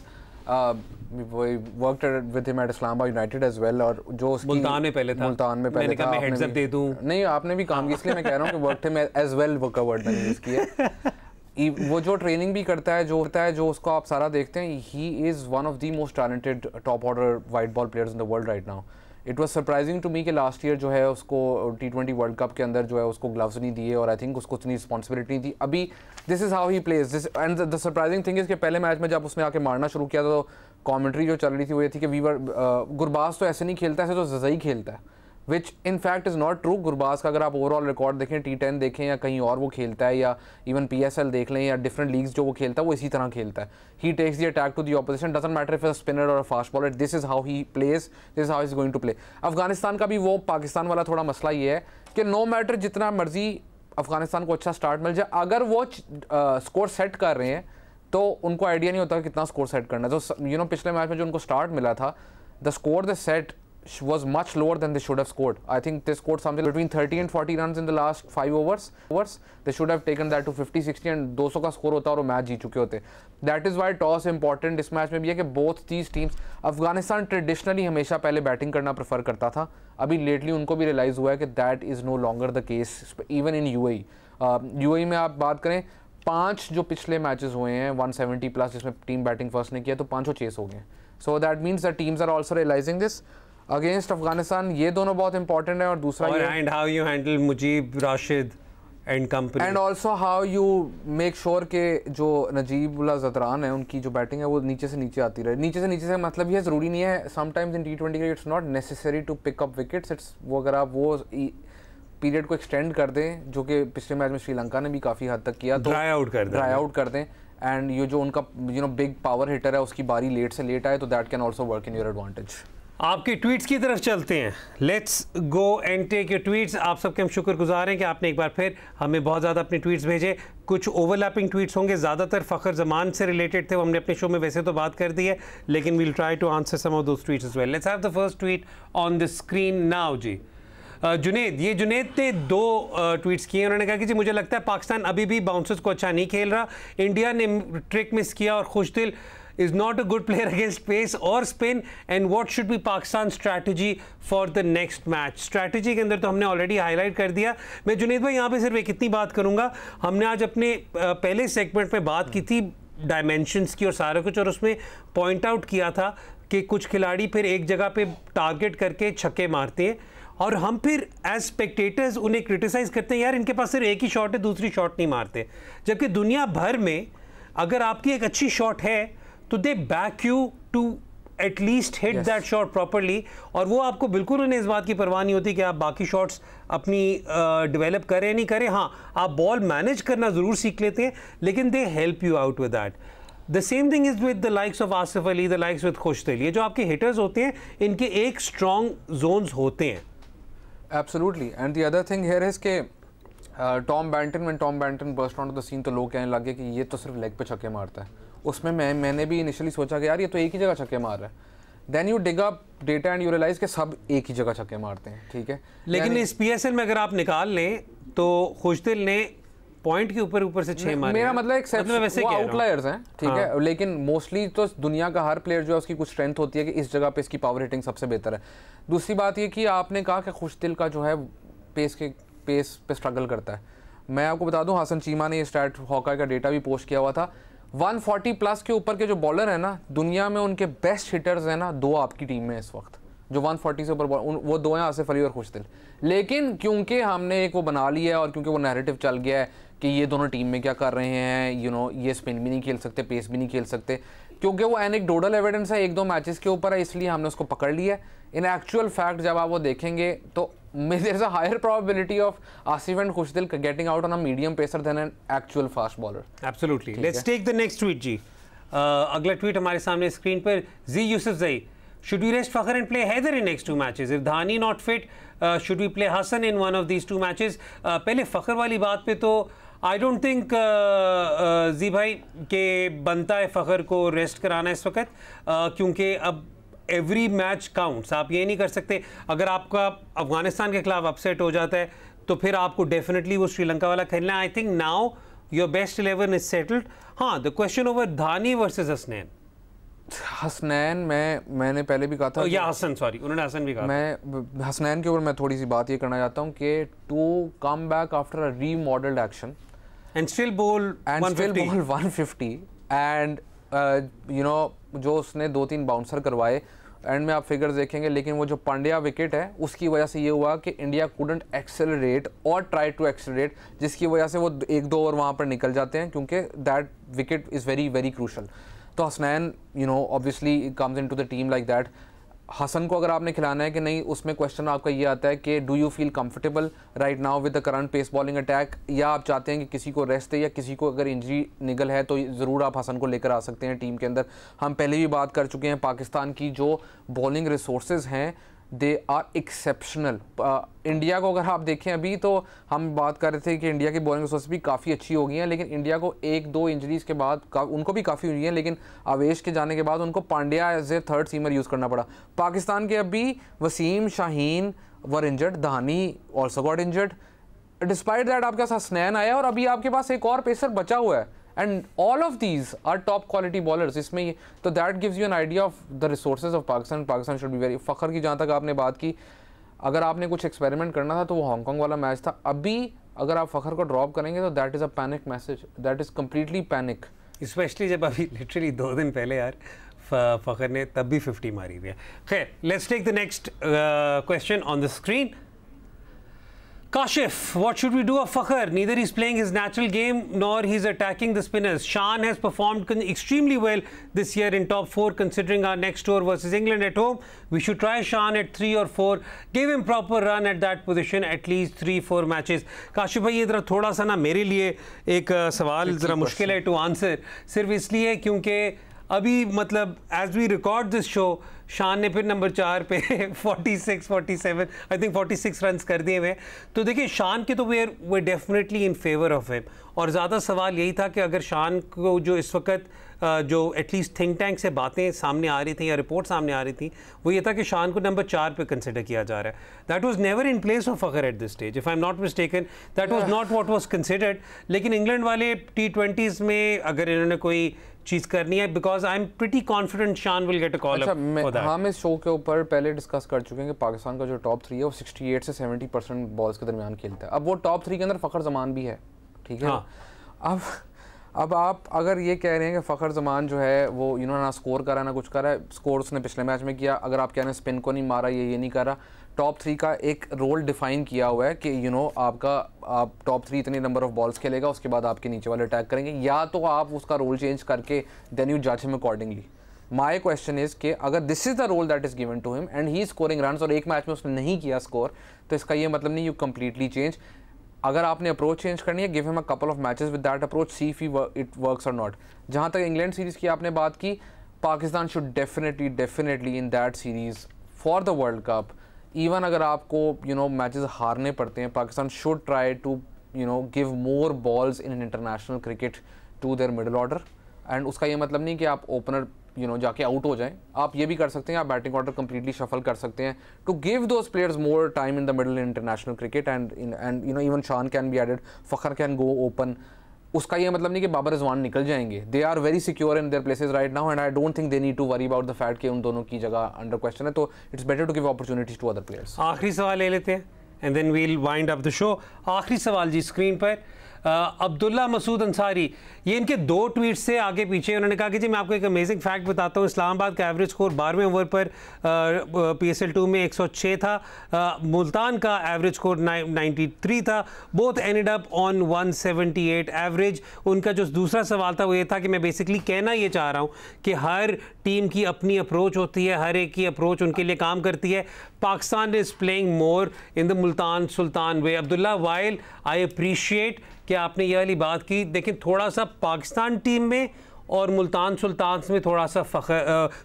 worked with him at Islamabad United as well और जो उसकी मुल्तान में पहले था मुल्तान में पहले था मैं हेड्स दे दूं नहीं आपने भी काम किया इसलिए मैं कह रहा हूं कि वर्कड हिम एज वेल वो कवर्ड मैंने यूज किया वो जो ट्रेनिंग भी करता है जो होता है जो उसको आप सारा देखते हैं he is one of the most talented top order white ball players in the world right now it was surprising to me कि लास्ट ईयर जो है उसको टी ट्वेंटी वर्ल्ड कप के अंदर जो है उसको ग्लव्स नहीं दिए और आई थिंक उसको उतनी रिस्पॉन्सिबिलिटी नहीं थी अभी this is how he plays this and the surprising thing is कि पहले मैच में जब उसने आके मारना शुरू किया था तो कॉमेंट्री जो चल रही थी वो ये थी कि वीवर uh, गुरबाज तो ऐसे नहीं खेलता ऐसे तो जजई खेलता है which in fact is not true Gurbaz का अगर आप ओवरऑल रिकॉर्ड देखें टी टेन देखें या कहीं और वो खेलता है या इवन पी एस एल देख लें या डिफरेंट लीग्स जो वो खेलता है वो इसी तरह खेलता है he takes the attack to the opposition doesn't matter if spinner और fast bowler this is how he plays this how is going to play Afghanistan का भी वो पाकिस्तान वाला थोड़ा मसला ये है कि नो मैटर जितना मर्जी अफगानिस्तान को अच्छा स्टार्ट मिल जाए अगर वो स्कोर सेट कर रहे हैं तो उनको आइडिया नहीं होता कितना स्कोर सेट करना है तो यू नो पिछले मैच में जो उनको स्टार्ट मिला था the score the set was much lower than they should have scored. I think they scored something between 30 and 40 runs in the last five overs. Overs they should have taken that to 50, 60 and 200 का score होता और वो match जी चुके होते. That is why toss important इस match में भी है कि both these teams Afghanistan traditionally हमेशा पहले batting करना prefer करता था. अभी lately उनको भी realize हुआ है कि that is no longer the case even in UAE. Uh, UAE में आप बात करें पांच जो पिछले matches हुए हैं 170 plus जिसमें team batting first ने किया तो पांचों chase हो गए So that means the teams are also realizing this. Against Afghanistan ये दोनों बहुत इंपॉर्टेंट है और दूसरा and how you handle Mujeeb Rashid and company and also how you make sure के जो नजीबुल्ला जदरान है उनकी जो बैटिंग है वो नीचे से नीचे आती रहे नीचे से नीचे से मतलब ये ज़रूरी नहीं है sometimes in T twenty it's not necessary to pick up wickets it's वो अगर आप वो पीरियड को एक्सटेंड कर दें जो कि पिछले मैच में श्रीलंका ने भी काफ़ी हद तक किया तो ड्राई आउट कर ड्राई आउट कर दें एंड ये जो उनका you know big power hitter है उसकी बारी लेट से लेट आए तो that can also work in your advantage आपके ट्वीट्स की तरफ चलते हैं let's go and take your tweets आप सबके हम शुक्रगुजार हैं कि आपने एक बार फिर हमें बहुत ज़्यादा अपने ट्वीट्स भेजे कुछ ओवरलैपिंग ट्वीट्स होंगे ज़्यादातर फ़खर जमान से रिलेटेड थे वो हमने अपने शो में वैसे तो बात कर दी है लेकिन we'll try to answer some of those tweet well let's the first tweet on the screen now जी जुनेद ये जुनेद ने दो ट्वीट्स किए उन्होंने कहा कि जी मुझे लगता है पाकिस्तान अभी भी बाउंसर्स को अच्छा नहीं खेल रहा इंडिया ने ट्रिक मिस किया और खुश दिल is not a good player against Pace और spin and what should be Pakistan strategy for the next match strategy के अंदर तो हमने ऑलरेडी हाईलाइट कर दिया मैं जुनेद भाई यहाँ पे सिर्फ एक इतनी बात करूँगा हमने आज अपने पहले सेगमेंट में बात की थी डायमेंशंस की और सारा कुछ और उसमें पॉइंट आउट किया था कि कुछ खिलाड़ी फिर एक जगह पे टारगेट करके छक्के मारते हैं और हम फिर एज स्पेक्टेटर्स उन्हें क्रिटिसाइज़ करते हैं यार इनके पास सिर्फ एक ही शॉट है दूसरी शॉट नहीं मारते जबकि दुनिया भर में अगर आपकी एक अच्छी शॉट है तो they back you to at least hit that shot properly और वो आपको बिल्कुल उन्हें इस बात की परवाह नहीं होती कि आप बाकी शॉट्स अपनी डेवलप uh, करें नहीं करें हाँ आप बॉल मैनेज करना ज़रूर सीख लेते हैं लेकिन they help you out with that the same thing is with the likes of Asif Ali the likes with Khush ये जो आपके हिटर्स होते हैं इनके एक स्ट्रॉन्ग जोन्स होते हैं absolutely and the other thing here is के Tom Banton and Tom Banton burst on the scene तो लोग कहने लगे कि ये तो सिर्फ लेग पे छक्के मारता है उसमें मैं मैंने भी इनिशियली सोचा कि यार ये तो एक ही जगह छक्के मार रहा है then you dig up data and you realize के सब एक ही जगह छक्के मारते हैं ठीक है लेकिन इस पीएसएल में अगर आप निकाल लें तो खुशदिल ने पॉइंट के ऊपर ऊपर से छह मारे मेरा मतलब एक में मतलब वैसे क्या आउटलायर्स हैं ठीक है हाँ। लेकिन मोस्टली तो दुनिया का हर प्लेयर जो है उसकी कुछ स्ट्रेंथ होती है कि इस जगह पे इसकी पावर हिटिंग सबसे बेहतर है दूसरी बात ये कि आपने कहा कि दिल का जो है पेस के पेस पे स्ट्रगल करता है मैं आपको बता दूं हसन चीमा ने ये स्टैट हॉकर का डेटा भी पोस्ट किया हुआ था 140 प्लस के ऊपर के जो बॉलर है ना दुनिया में उनके बेस्ट हिटर्स हैं ना दो आपकी टीम में इस वक्त जो 140 से ऊपर वो दो हैं आसिफ अली और खुशदिल लेकिन क्योंकि हमने एक वो बना लिया है और क्योंकि वो नैरेटिव चल गया है कि ये दोनों टीम में क्या कर रहे हैं यू you नो know, ये स्पिन भी नहीं खेल सकते पेस भी नहीं खेल सकते क्योंकि वो एनिक डोडल एविडेंस है एक दो मैचेस के ऊपर है इसलिए हमने उसको पकड़ लिया है इन एक्चुअल फैक्ट जब आप वो देखेंगे तो there is a higher probability of Asif and Khushdil getting out on a medium pacer than an actual fast bowler absolutely let's take the next tweet जी uh, अगला ट्वीट हमारे सामने स्क्रीन पर जी Yousafzai should we rest Fakhar and play Haider in next two matches if Dhani not fit should we play Hasan in one of these two matches पहले फ़खर वाली बात पे तो आई डोंट थिंक जी भाई के बनता है फ़खर को रेस्ट कराना इस वक्त uh, क्योंकि अब एवरी मैच काउंट्स आप ये नहीं कर सकते अगर आपका अफगानिस्तान के खिलाफ अपसेट हो जाता है तो फिर आपको डेफिनेटली वो श्रीलंका वाला खेलना I think now your best eleven is settled हाँ the question over Dhani versus Hasnain Hasnain मैं मैंने पहले भी कहा था या हसन सॉरी उन्होंने हसन भी कहा मैं हसनैन के ऊपर मैं थोड़ी सी बात ये करना चाहता हूँ कि to come back after a remodelled action and still bowl and still bowl 150 and you know जो उसने दो तीन बाउंसर करवाए एंड में आप फिगर्स देखेंगे लेकिन वो जो पांड्या विकेट है उसकी वजह से ये हुआ कि इंडिया कूडेंट एक्सेलरेट और ट्राई टू एक्सेलरेट जिसकी वजह से वो एक दो ओवर वहाँ पर निकल जाते हैं क्योंकि that wicket is very very crucial तो Hasnain you know obviously comes in to the team like that Hasan को अगर आपने खिलाना है कि नहीं उसमें क्वेश्चन आपका ये आता है कि do you feel comfortable right now with the current pace bowling attack या आप चाहते हैं कि किसी को रेस्ट है या किसी को अगर इंजरी निगल है तो ज़रूर आप हसन को लेकर आ सकते हैं टीम के अंदर हम पहले भी बात कर चुके हैं पाकिस्तान की जो बॉलिंग रिसोर्स हैं दे आर एक्सेप्शनल इंडिया को अगर आप देखें अभी तो हम बात कर रहे थे कि इंडिया की बॉलिंग रिसोर्स भी काफ़ी अच्छी हो गई हैं लेकिन इंडिया को एक दो इंजरीज़ के बाद उनको भी काफ़ी हुई हैं लेकिन आवेश के जाने के बाद उनको Pandya as a third seamer use करना पड़ा पाकिस्तान के अभी Wasim Shaheen were injured Dahani also got injured despite that आपके पास हसनैन आया और अभी आपके पास एक और पेसर बचा हुआ है and all of these are top quality bowler इसमें तो that gives you an idea of the resource of Pakistan Pakistan should be very Fakhar की जहाँ तक आपने बात की अगर आपने कुछ एक्सपेरिमेंट करना था तो वो हांगकॉन्ग वाला मैच था अभी अगर आप फ़खर को ड्रॉप करेंगे तो that is a panic message that is completely panic specially जब अभी लिटरली दो दिन पहले यार फ़खर ने तब भी फिफ्टी मारी हुई है खैर let's take the next question on the screen Kashif, what should we do of Fakhar? Neither he's playing his natural game nor he's attacking the spinners. Shan has performed extremely well this year in top four, considering our next tour versus England at home. We should try Shan at three or four. Give him proper run at that position at least three, four matches. Kashif भाई ये जरा थोड़ा सा ना मेरे लिए एक सवाल मुश्किल आंसर सिर्फ इसलिए क्योंकि अभी मतलब as we record this show Shan ने फिर नंबर चार पे 46, 47, आई थिंक 46 रन कर दिए हुए तो देखिए शान के तो where way definitely in favour of him और ज़्यादा सवाल यही था कि अगर शान को जो इस वक्त जो एटलीस्ट थिंक टैंक से बातें सामने आ रही थी या रिपोर्ट सामने आ रही थी वो ये था कि शान को नंबर चार पे कंसिडर किया जा रहा है that was never in place of अगर at this stage if I am not mistaken that was not what was considered लेकिन इंग्लैंड वाले टी ट्वेंटीज़ में अगर इन्होंने कोई चीज करनी है because I am pretty confident Shan will get a call अच्छा मैं हम इस शो के ऊपर पहले डिस्कस कर चुके हैं कि पाकिस्तान का जो टॉप थ्री है वो 68 से 70 परसेंट बॉल्स के दरमियान खेलता है अब वो टॉप थ्री के अंदर फ़खर जमान भी है ठीक है हाँ. अब अब आप अगर ये कह रहे हैं कि फ़खर जमान जो है वो यू नो ना स्कोर करा ना कुछ करा स्कोर उसने पिछले मैच में किया अगर आप कह रहे हैं स्पिन को नहीं मारा ये ये नहीं करा टॉप थ्री का एक रोल डिफाइन किया हुआ है कि यू you नो know, आपका आप टॉप थ्री इतने नंबर ऑफ बॉल्स खेलेगा उसके बाद आपके नीचे वाले अटैक करेंगे या तो आप उसका रोल चेंज करके देन यू जज him accordingly my question is कि अगर this is the role that is given to him and he scoring run और एक मैच में उसने नहीं किया स्कोर तो इसका यह मतलब नहीं यू कम्प्लीटली चेंज अगर आपने अप्रोच चेंज करनी है give him a couple of matches with that approach see if it works और नॉट जहाँ तक इंग्लैंड सीरीज़ की आपने बात की Pakistan should definitely definitely in that series for the world cup even अगर आपको यू नो मैचेस हारने पड़ते हैं Pakistan should try to you know give more balls in international cricket to their middle order and उसका ये मतलब नहीं कि आप ओपनर यू नो जाके आउट हो जाएं आप ये भी कर सकते हैं आप बैटिंग ऑर्डर कंप्लीटली शफल कर सकते हैं to give those players more time in the middle international cricket and and you know even Shan can be added Fakhar can go open उसका ये मतलब नहीं कि बाबर रिजवान निकल जाएंगे they are very secure in their places right now and I don't think they need to worry about the fact कि उन दोनों की जगह अंडर क्वेश्चन है तो it's better to give opportunities to other players आखिरी सवाल ले लेते हैं and then we'll wind up the show आखिरी सवाल जी स्क्रीन पर अब्दुल्ला मसूद अंसारी ये इनके दो ट्वीट से आगे पीछे उन्होंने कहा कि जी मैं आपको एक अमेजिंग फैक्ट बताता हूँ इस्लामाबाद का एवरेज स्कोर बारहवें ओवर पर पी एस एल टू में 106 था आ, मुल्तान का एवरेज स्कोर 93 था both ended up on 178 average उनका जो दूसरा सवाल था वो ये था कि मैं बेसिकली कहना ये चाह रहा हूँ कि हर टीम की अपनी अप्रोच होती है हर एक की अप्रोच उनके लिए काम करती है Pakistan is playing more in the Multan Sultan way Abdullah while I appreciate कि आपने यह वाली बात की लेकिन थोड़ा सा पाकिस्तान टीम में और मुल्तान सुल्तान में थोड़ा सा फख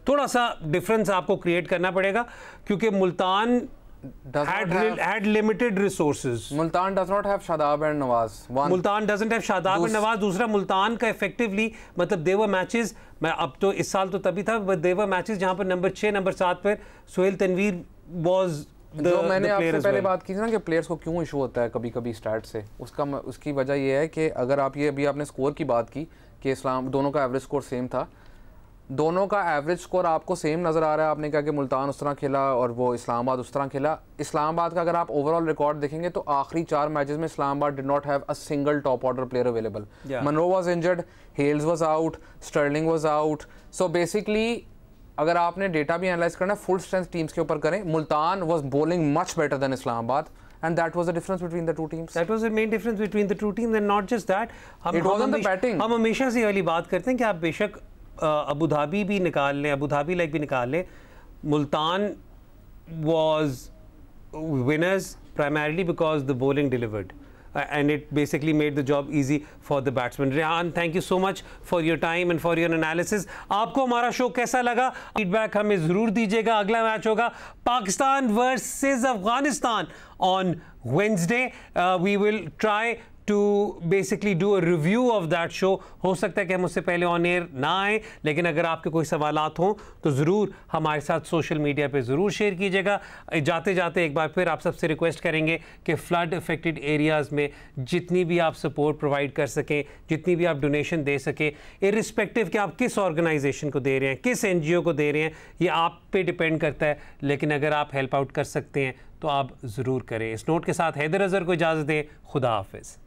थोड़ा सा डिफरेंस आपको क्रिएट करना पड़ेगा क्योंकि मुल्तान मुल्तान का मतलब देवर मैचेज मैं अब तो इस साल तो तभी था देवर मैचेज जहां पर नंबर छः नंबर सात पर सोहेल तनवीर वॉज जो मैंने आपसे पहले well. बात की थी ना कि प्लेयर्स को क्यों इशू होता है कभी कभी स्टार्ट से उसका उसकी वजह यह है कि अगर आप ये अभी आपने स्कोर की बात की कि इस्लाम दोनों का एवरेज स्कोर सेम था दोनों का एवरेज स्कोर आपको सेम नज़र आ रहा है आपने कहा कि मुल्तान उस तरह खेला और वो इस्लामाबाद उस तरह खेला इस्लामाबाद का अगर आप ओवरऑल रिकॉर्ड देखेंगे तो आखिरी चार मैचेस में Islamabad did not have a single top order player available Munro was injured Hales was out Sterling was out so basically अगर आपने डेटा भी एनालाइज करना है फुल स्ट्रेंथ टीम्स के ऊपर करें Multan was bowling much better than Islamabad and that was the difference between the two teams that was the main difference between the two teams and not just that hum it was on the batting hum hamesha se wali baat karte hain ki aap beshak uh, abu dhabi bhi nikal le abu dhabi like bhi nikal le multan was winners primarily because the bowling delivered Uh, and it basically made the job easy for the batsman. Rehan, thank you so much for your time and for your analysis. आपको हमारा show कैसा लगा Feedback हमें ज़रूर दीजिएगा अगला match होगा Pakistan versus Afghanistan on Wednesday. Uh, we will try to basically do a review of that show हो सकता है कि हम उससे पहले ऑन एयर ना आए लेकिन अगर आपके कोई सवाल हों तो ज़रूर हमारे साथ सोशल मीडिया पर ज़रूर शेयर कीजिएगा जाते जाते एक बार फिर आप सबसे रिक्वेस्ट करेंगे कि फ्लड अफेक्टेड एरियाज़ में जितनी भी आप सपोर्ट प्रोवाइड कर सकें जितनी भी आप डोनेशन दे सकें इरिस्पेक्टिव कि आप किस ऑर्गेनाइजेशन को दे रहे हैं किस एन को दे रहे हैं ये आप पर डिपेंड करता है लेकिन अगर आप हेल्प आउट कर सकते हैं तो आप ज़रूर करें इस नोट के साथ हैदर अज़र को इजाज़त दें खुदा हाफिज़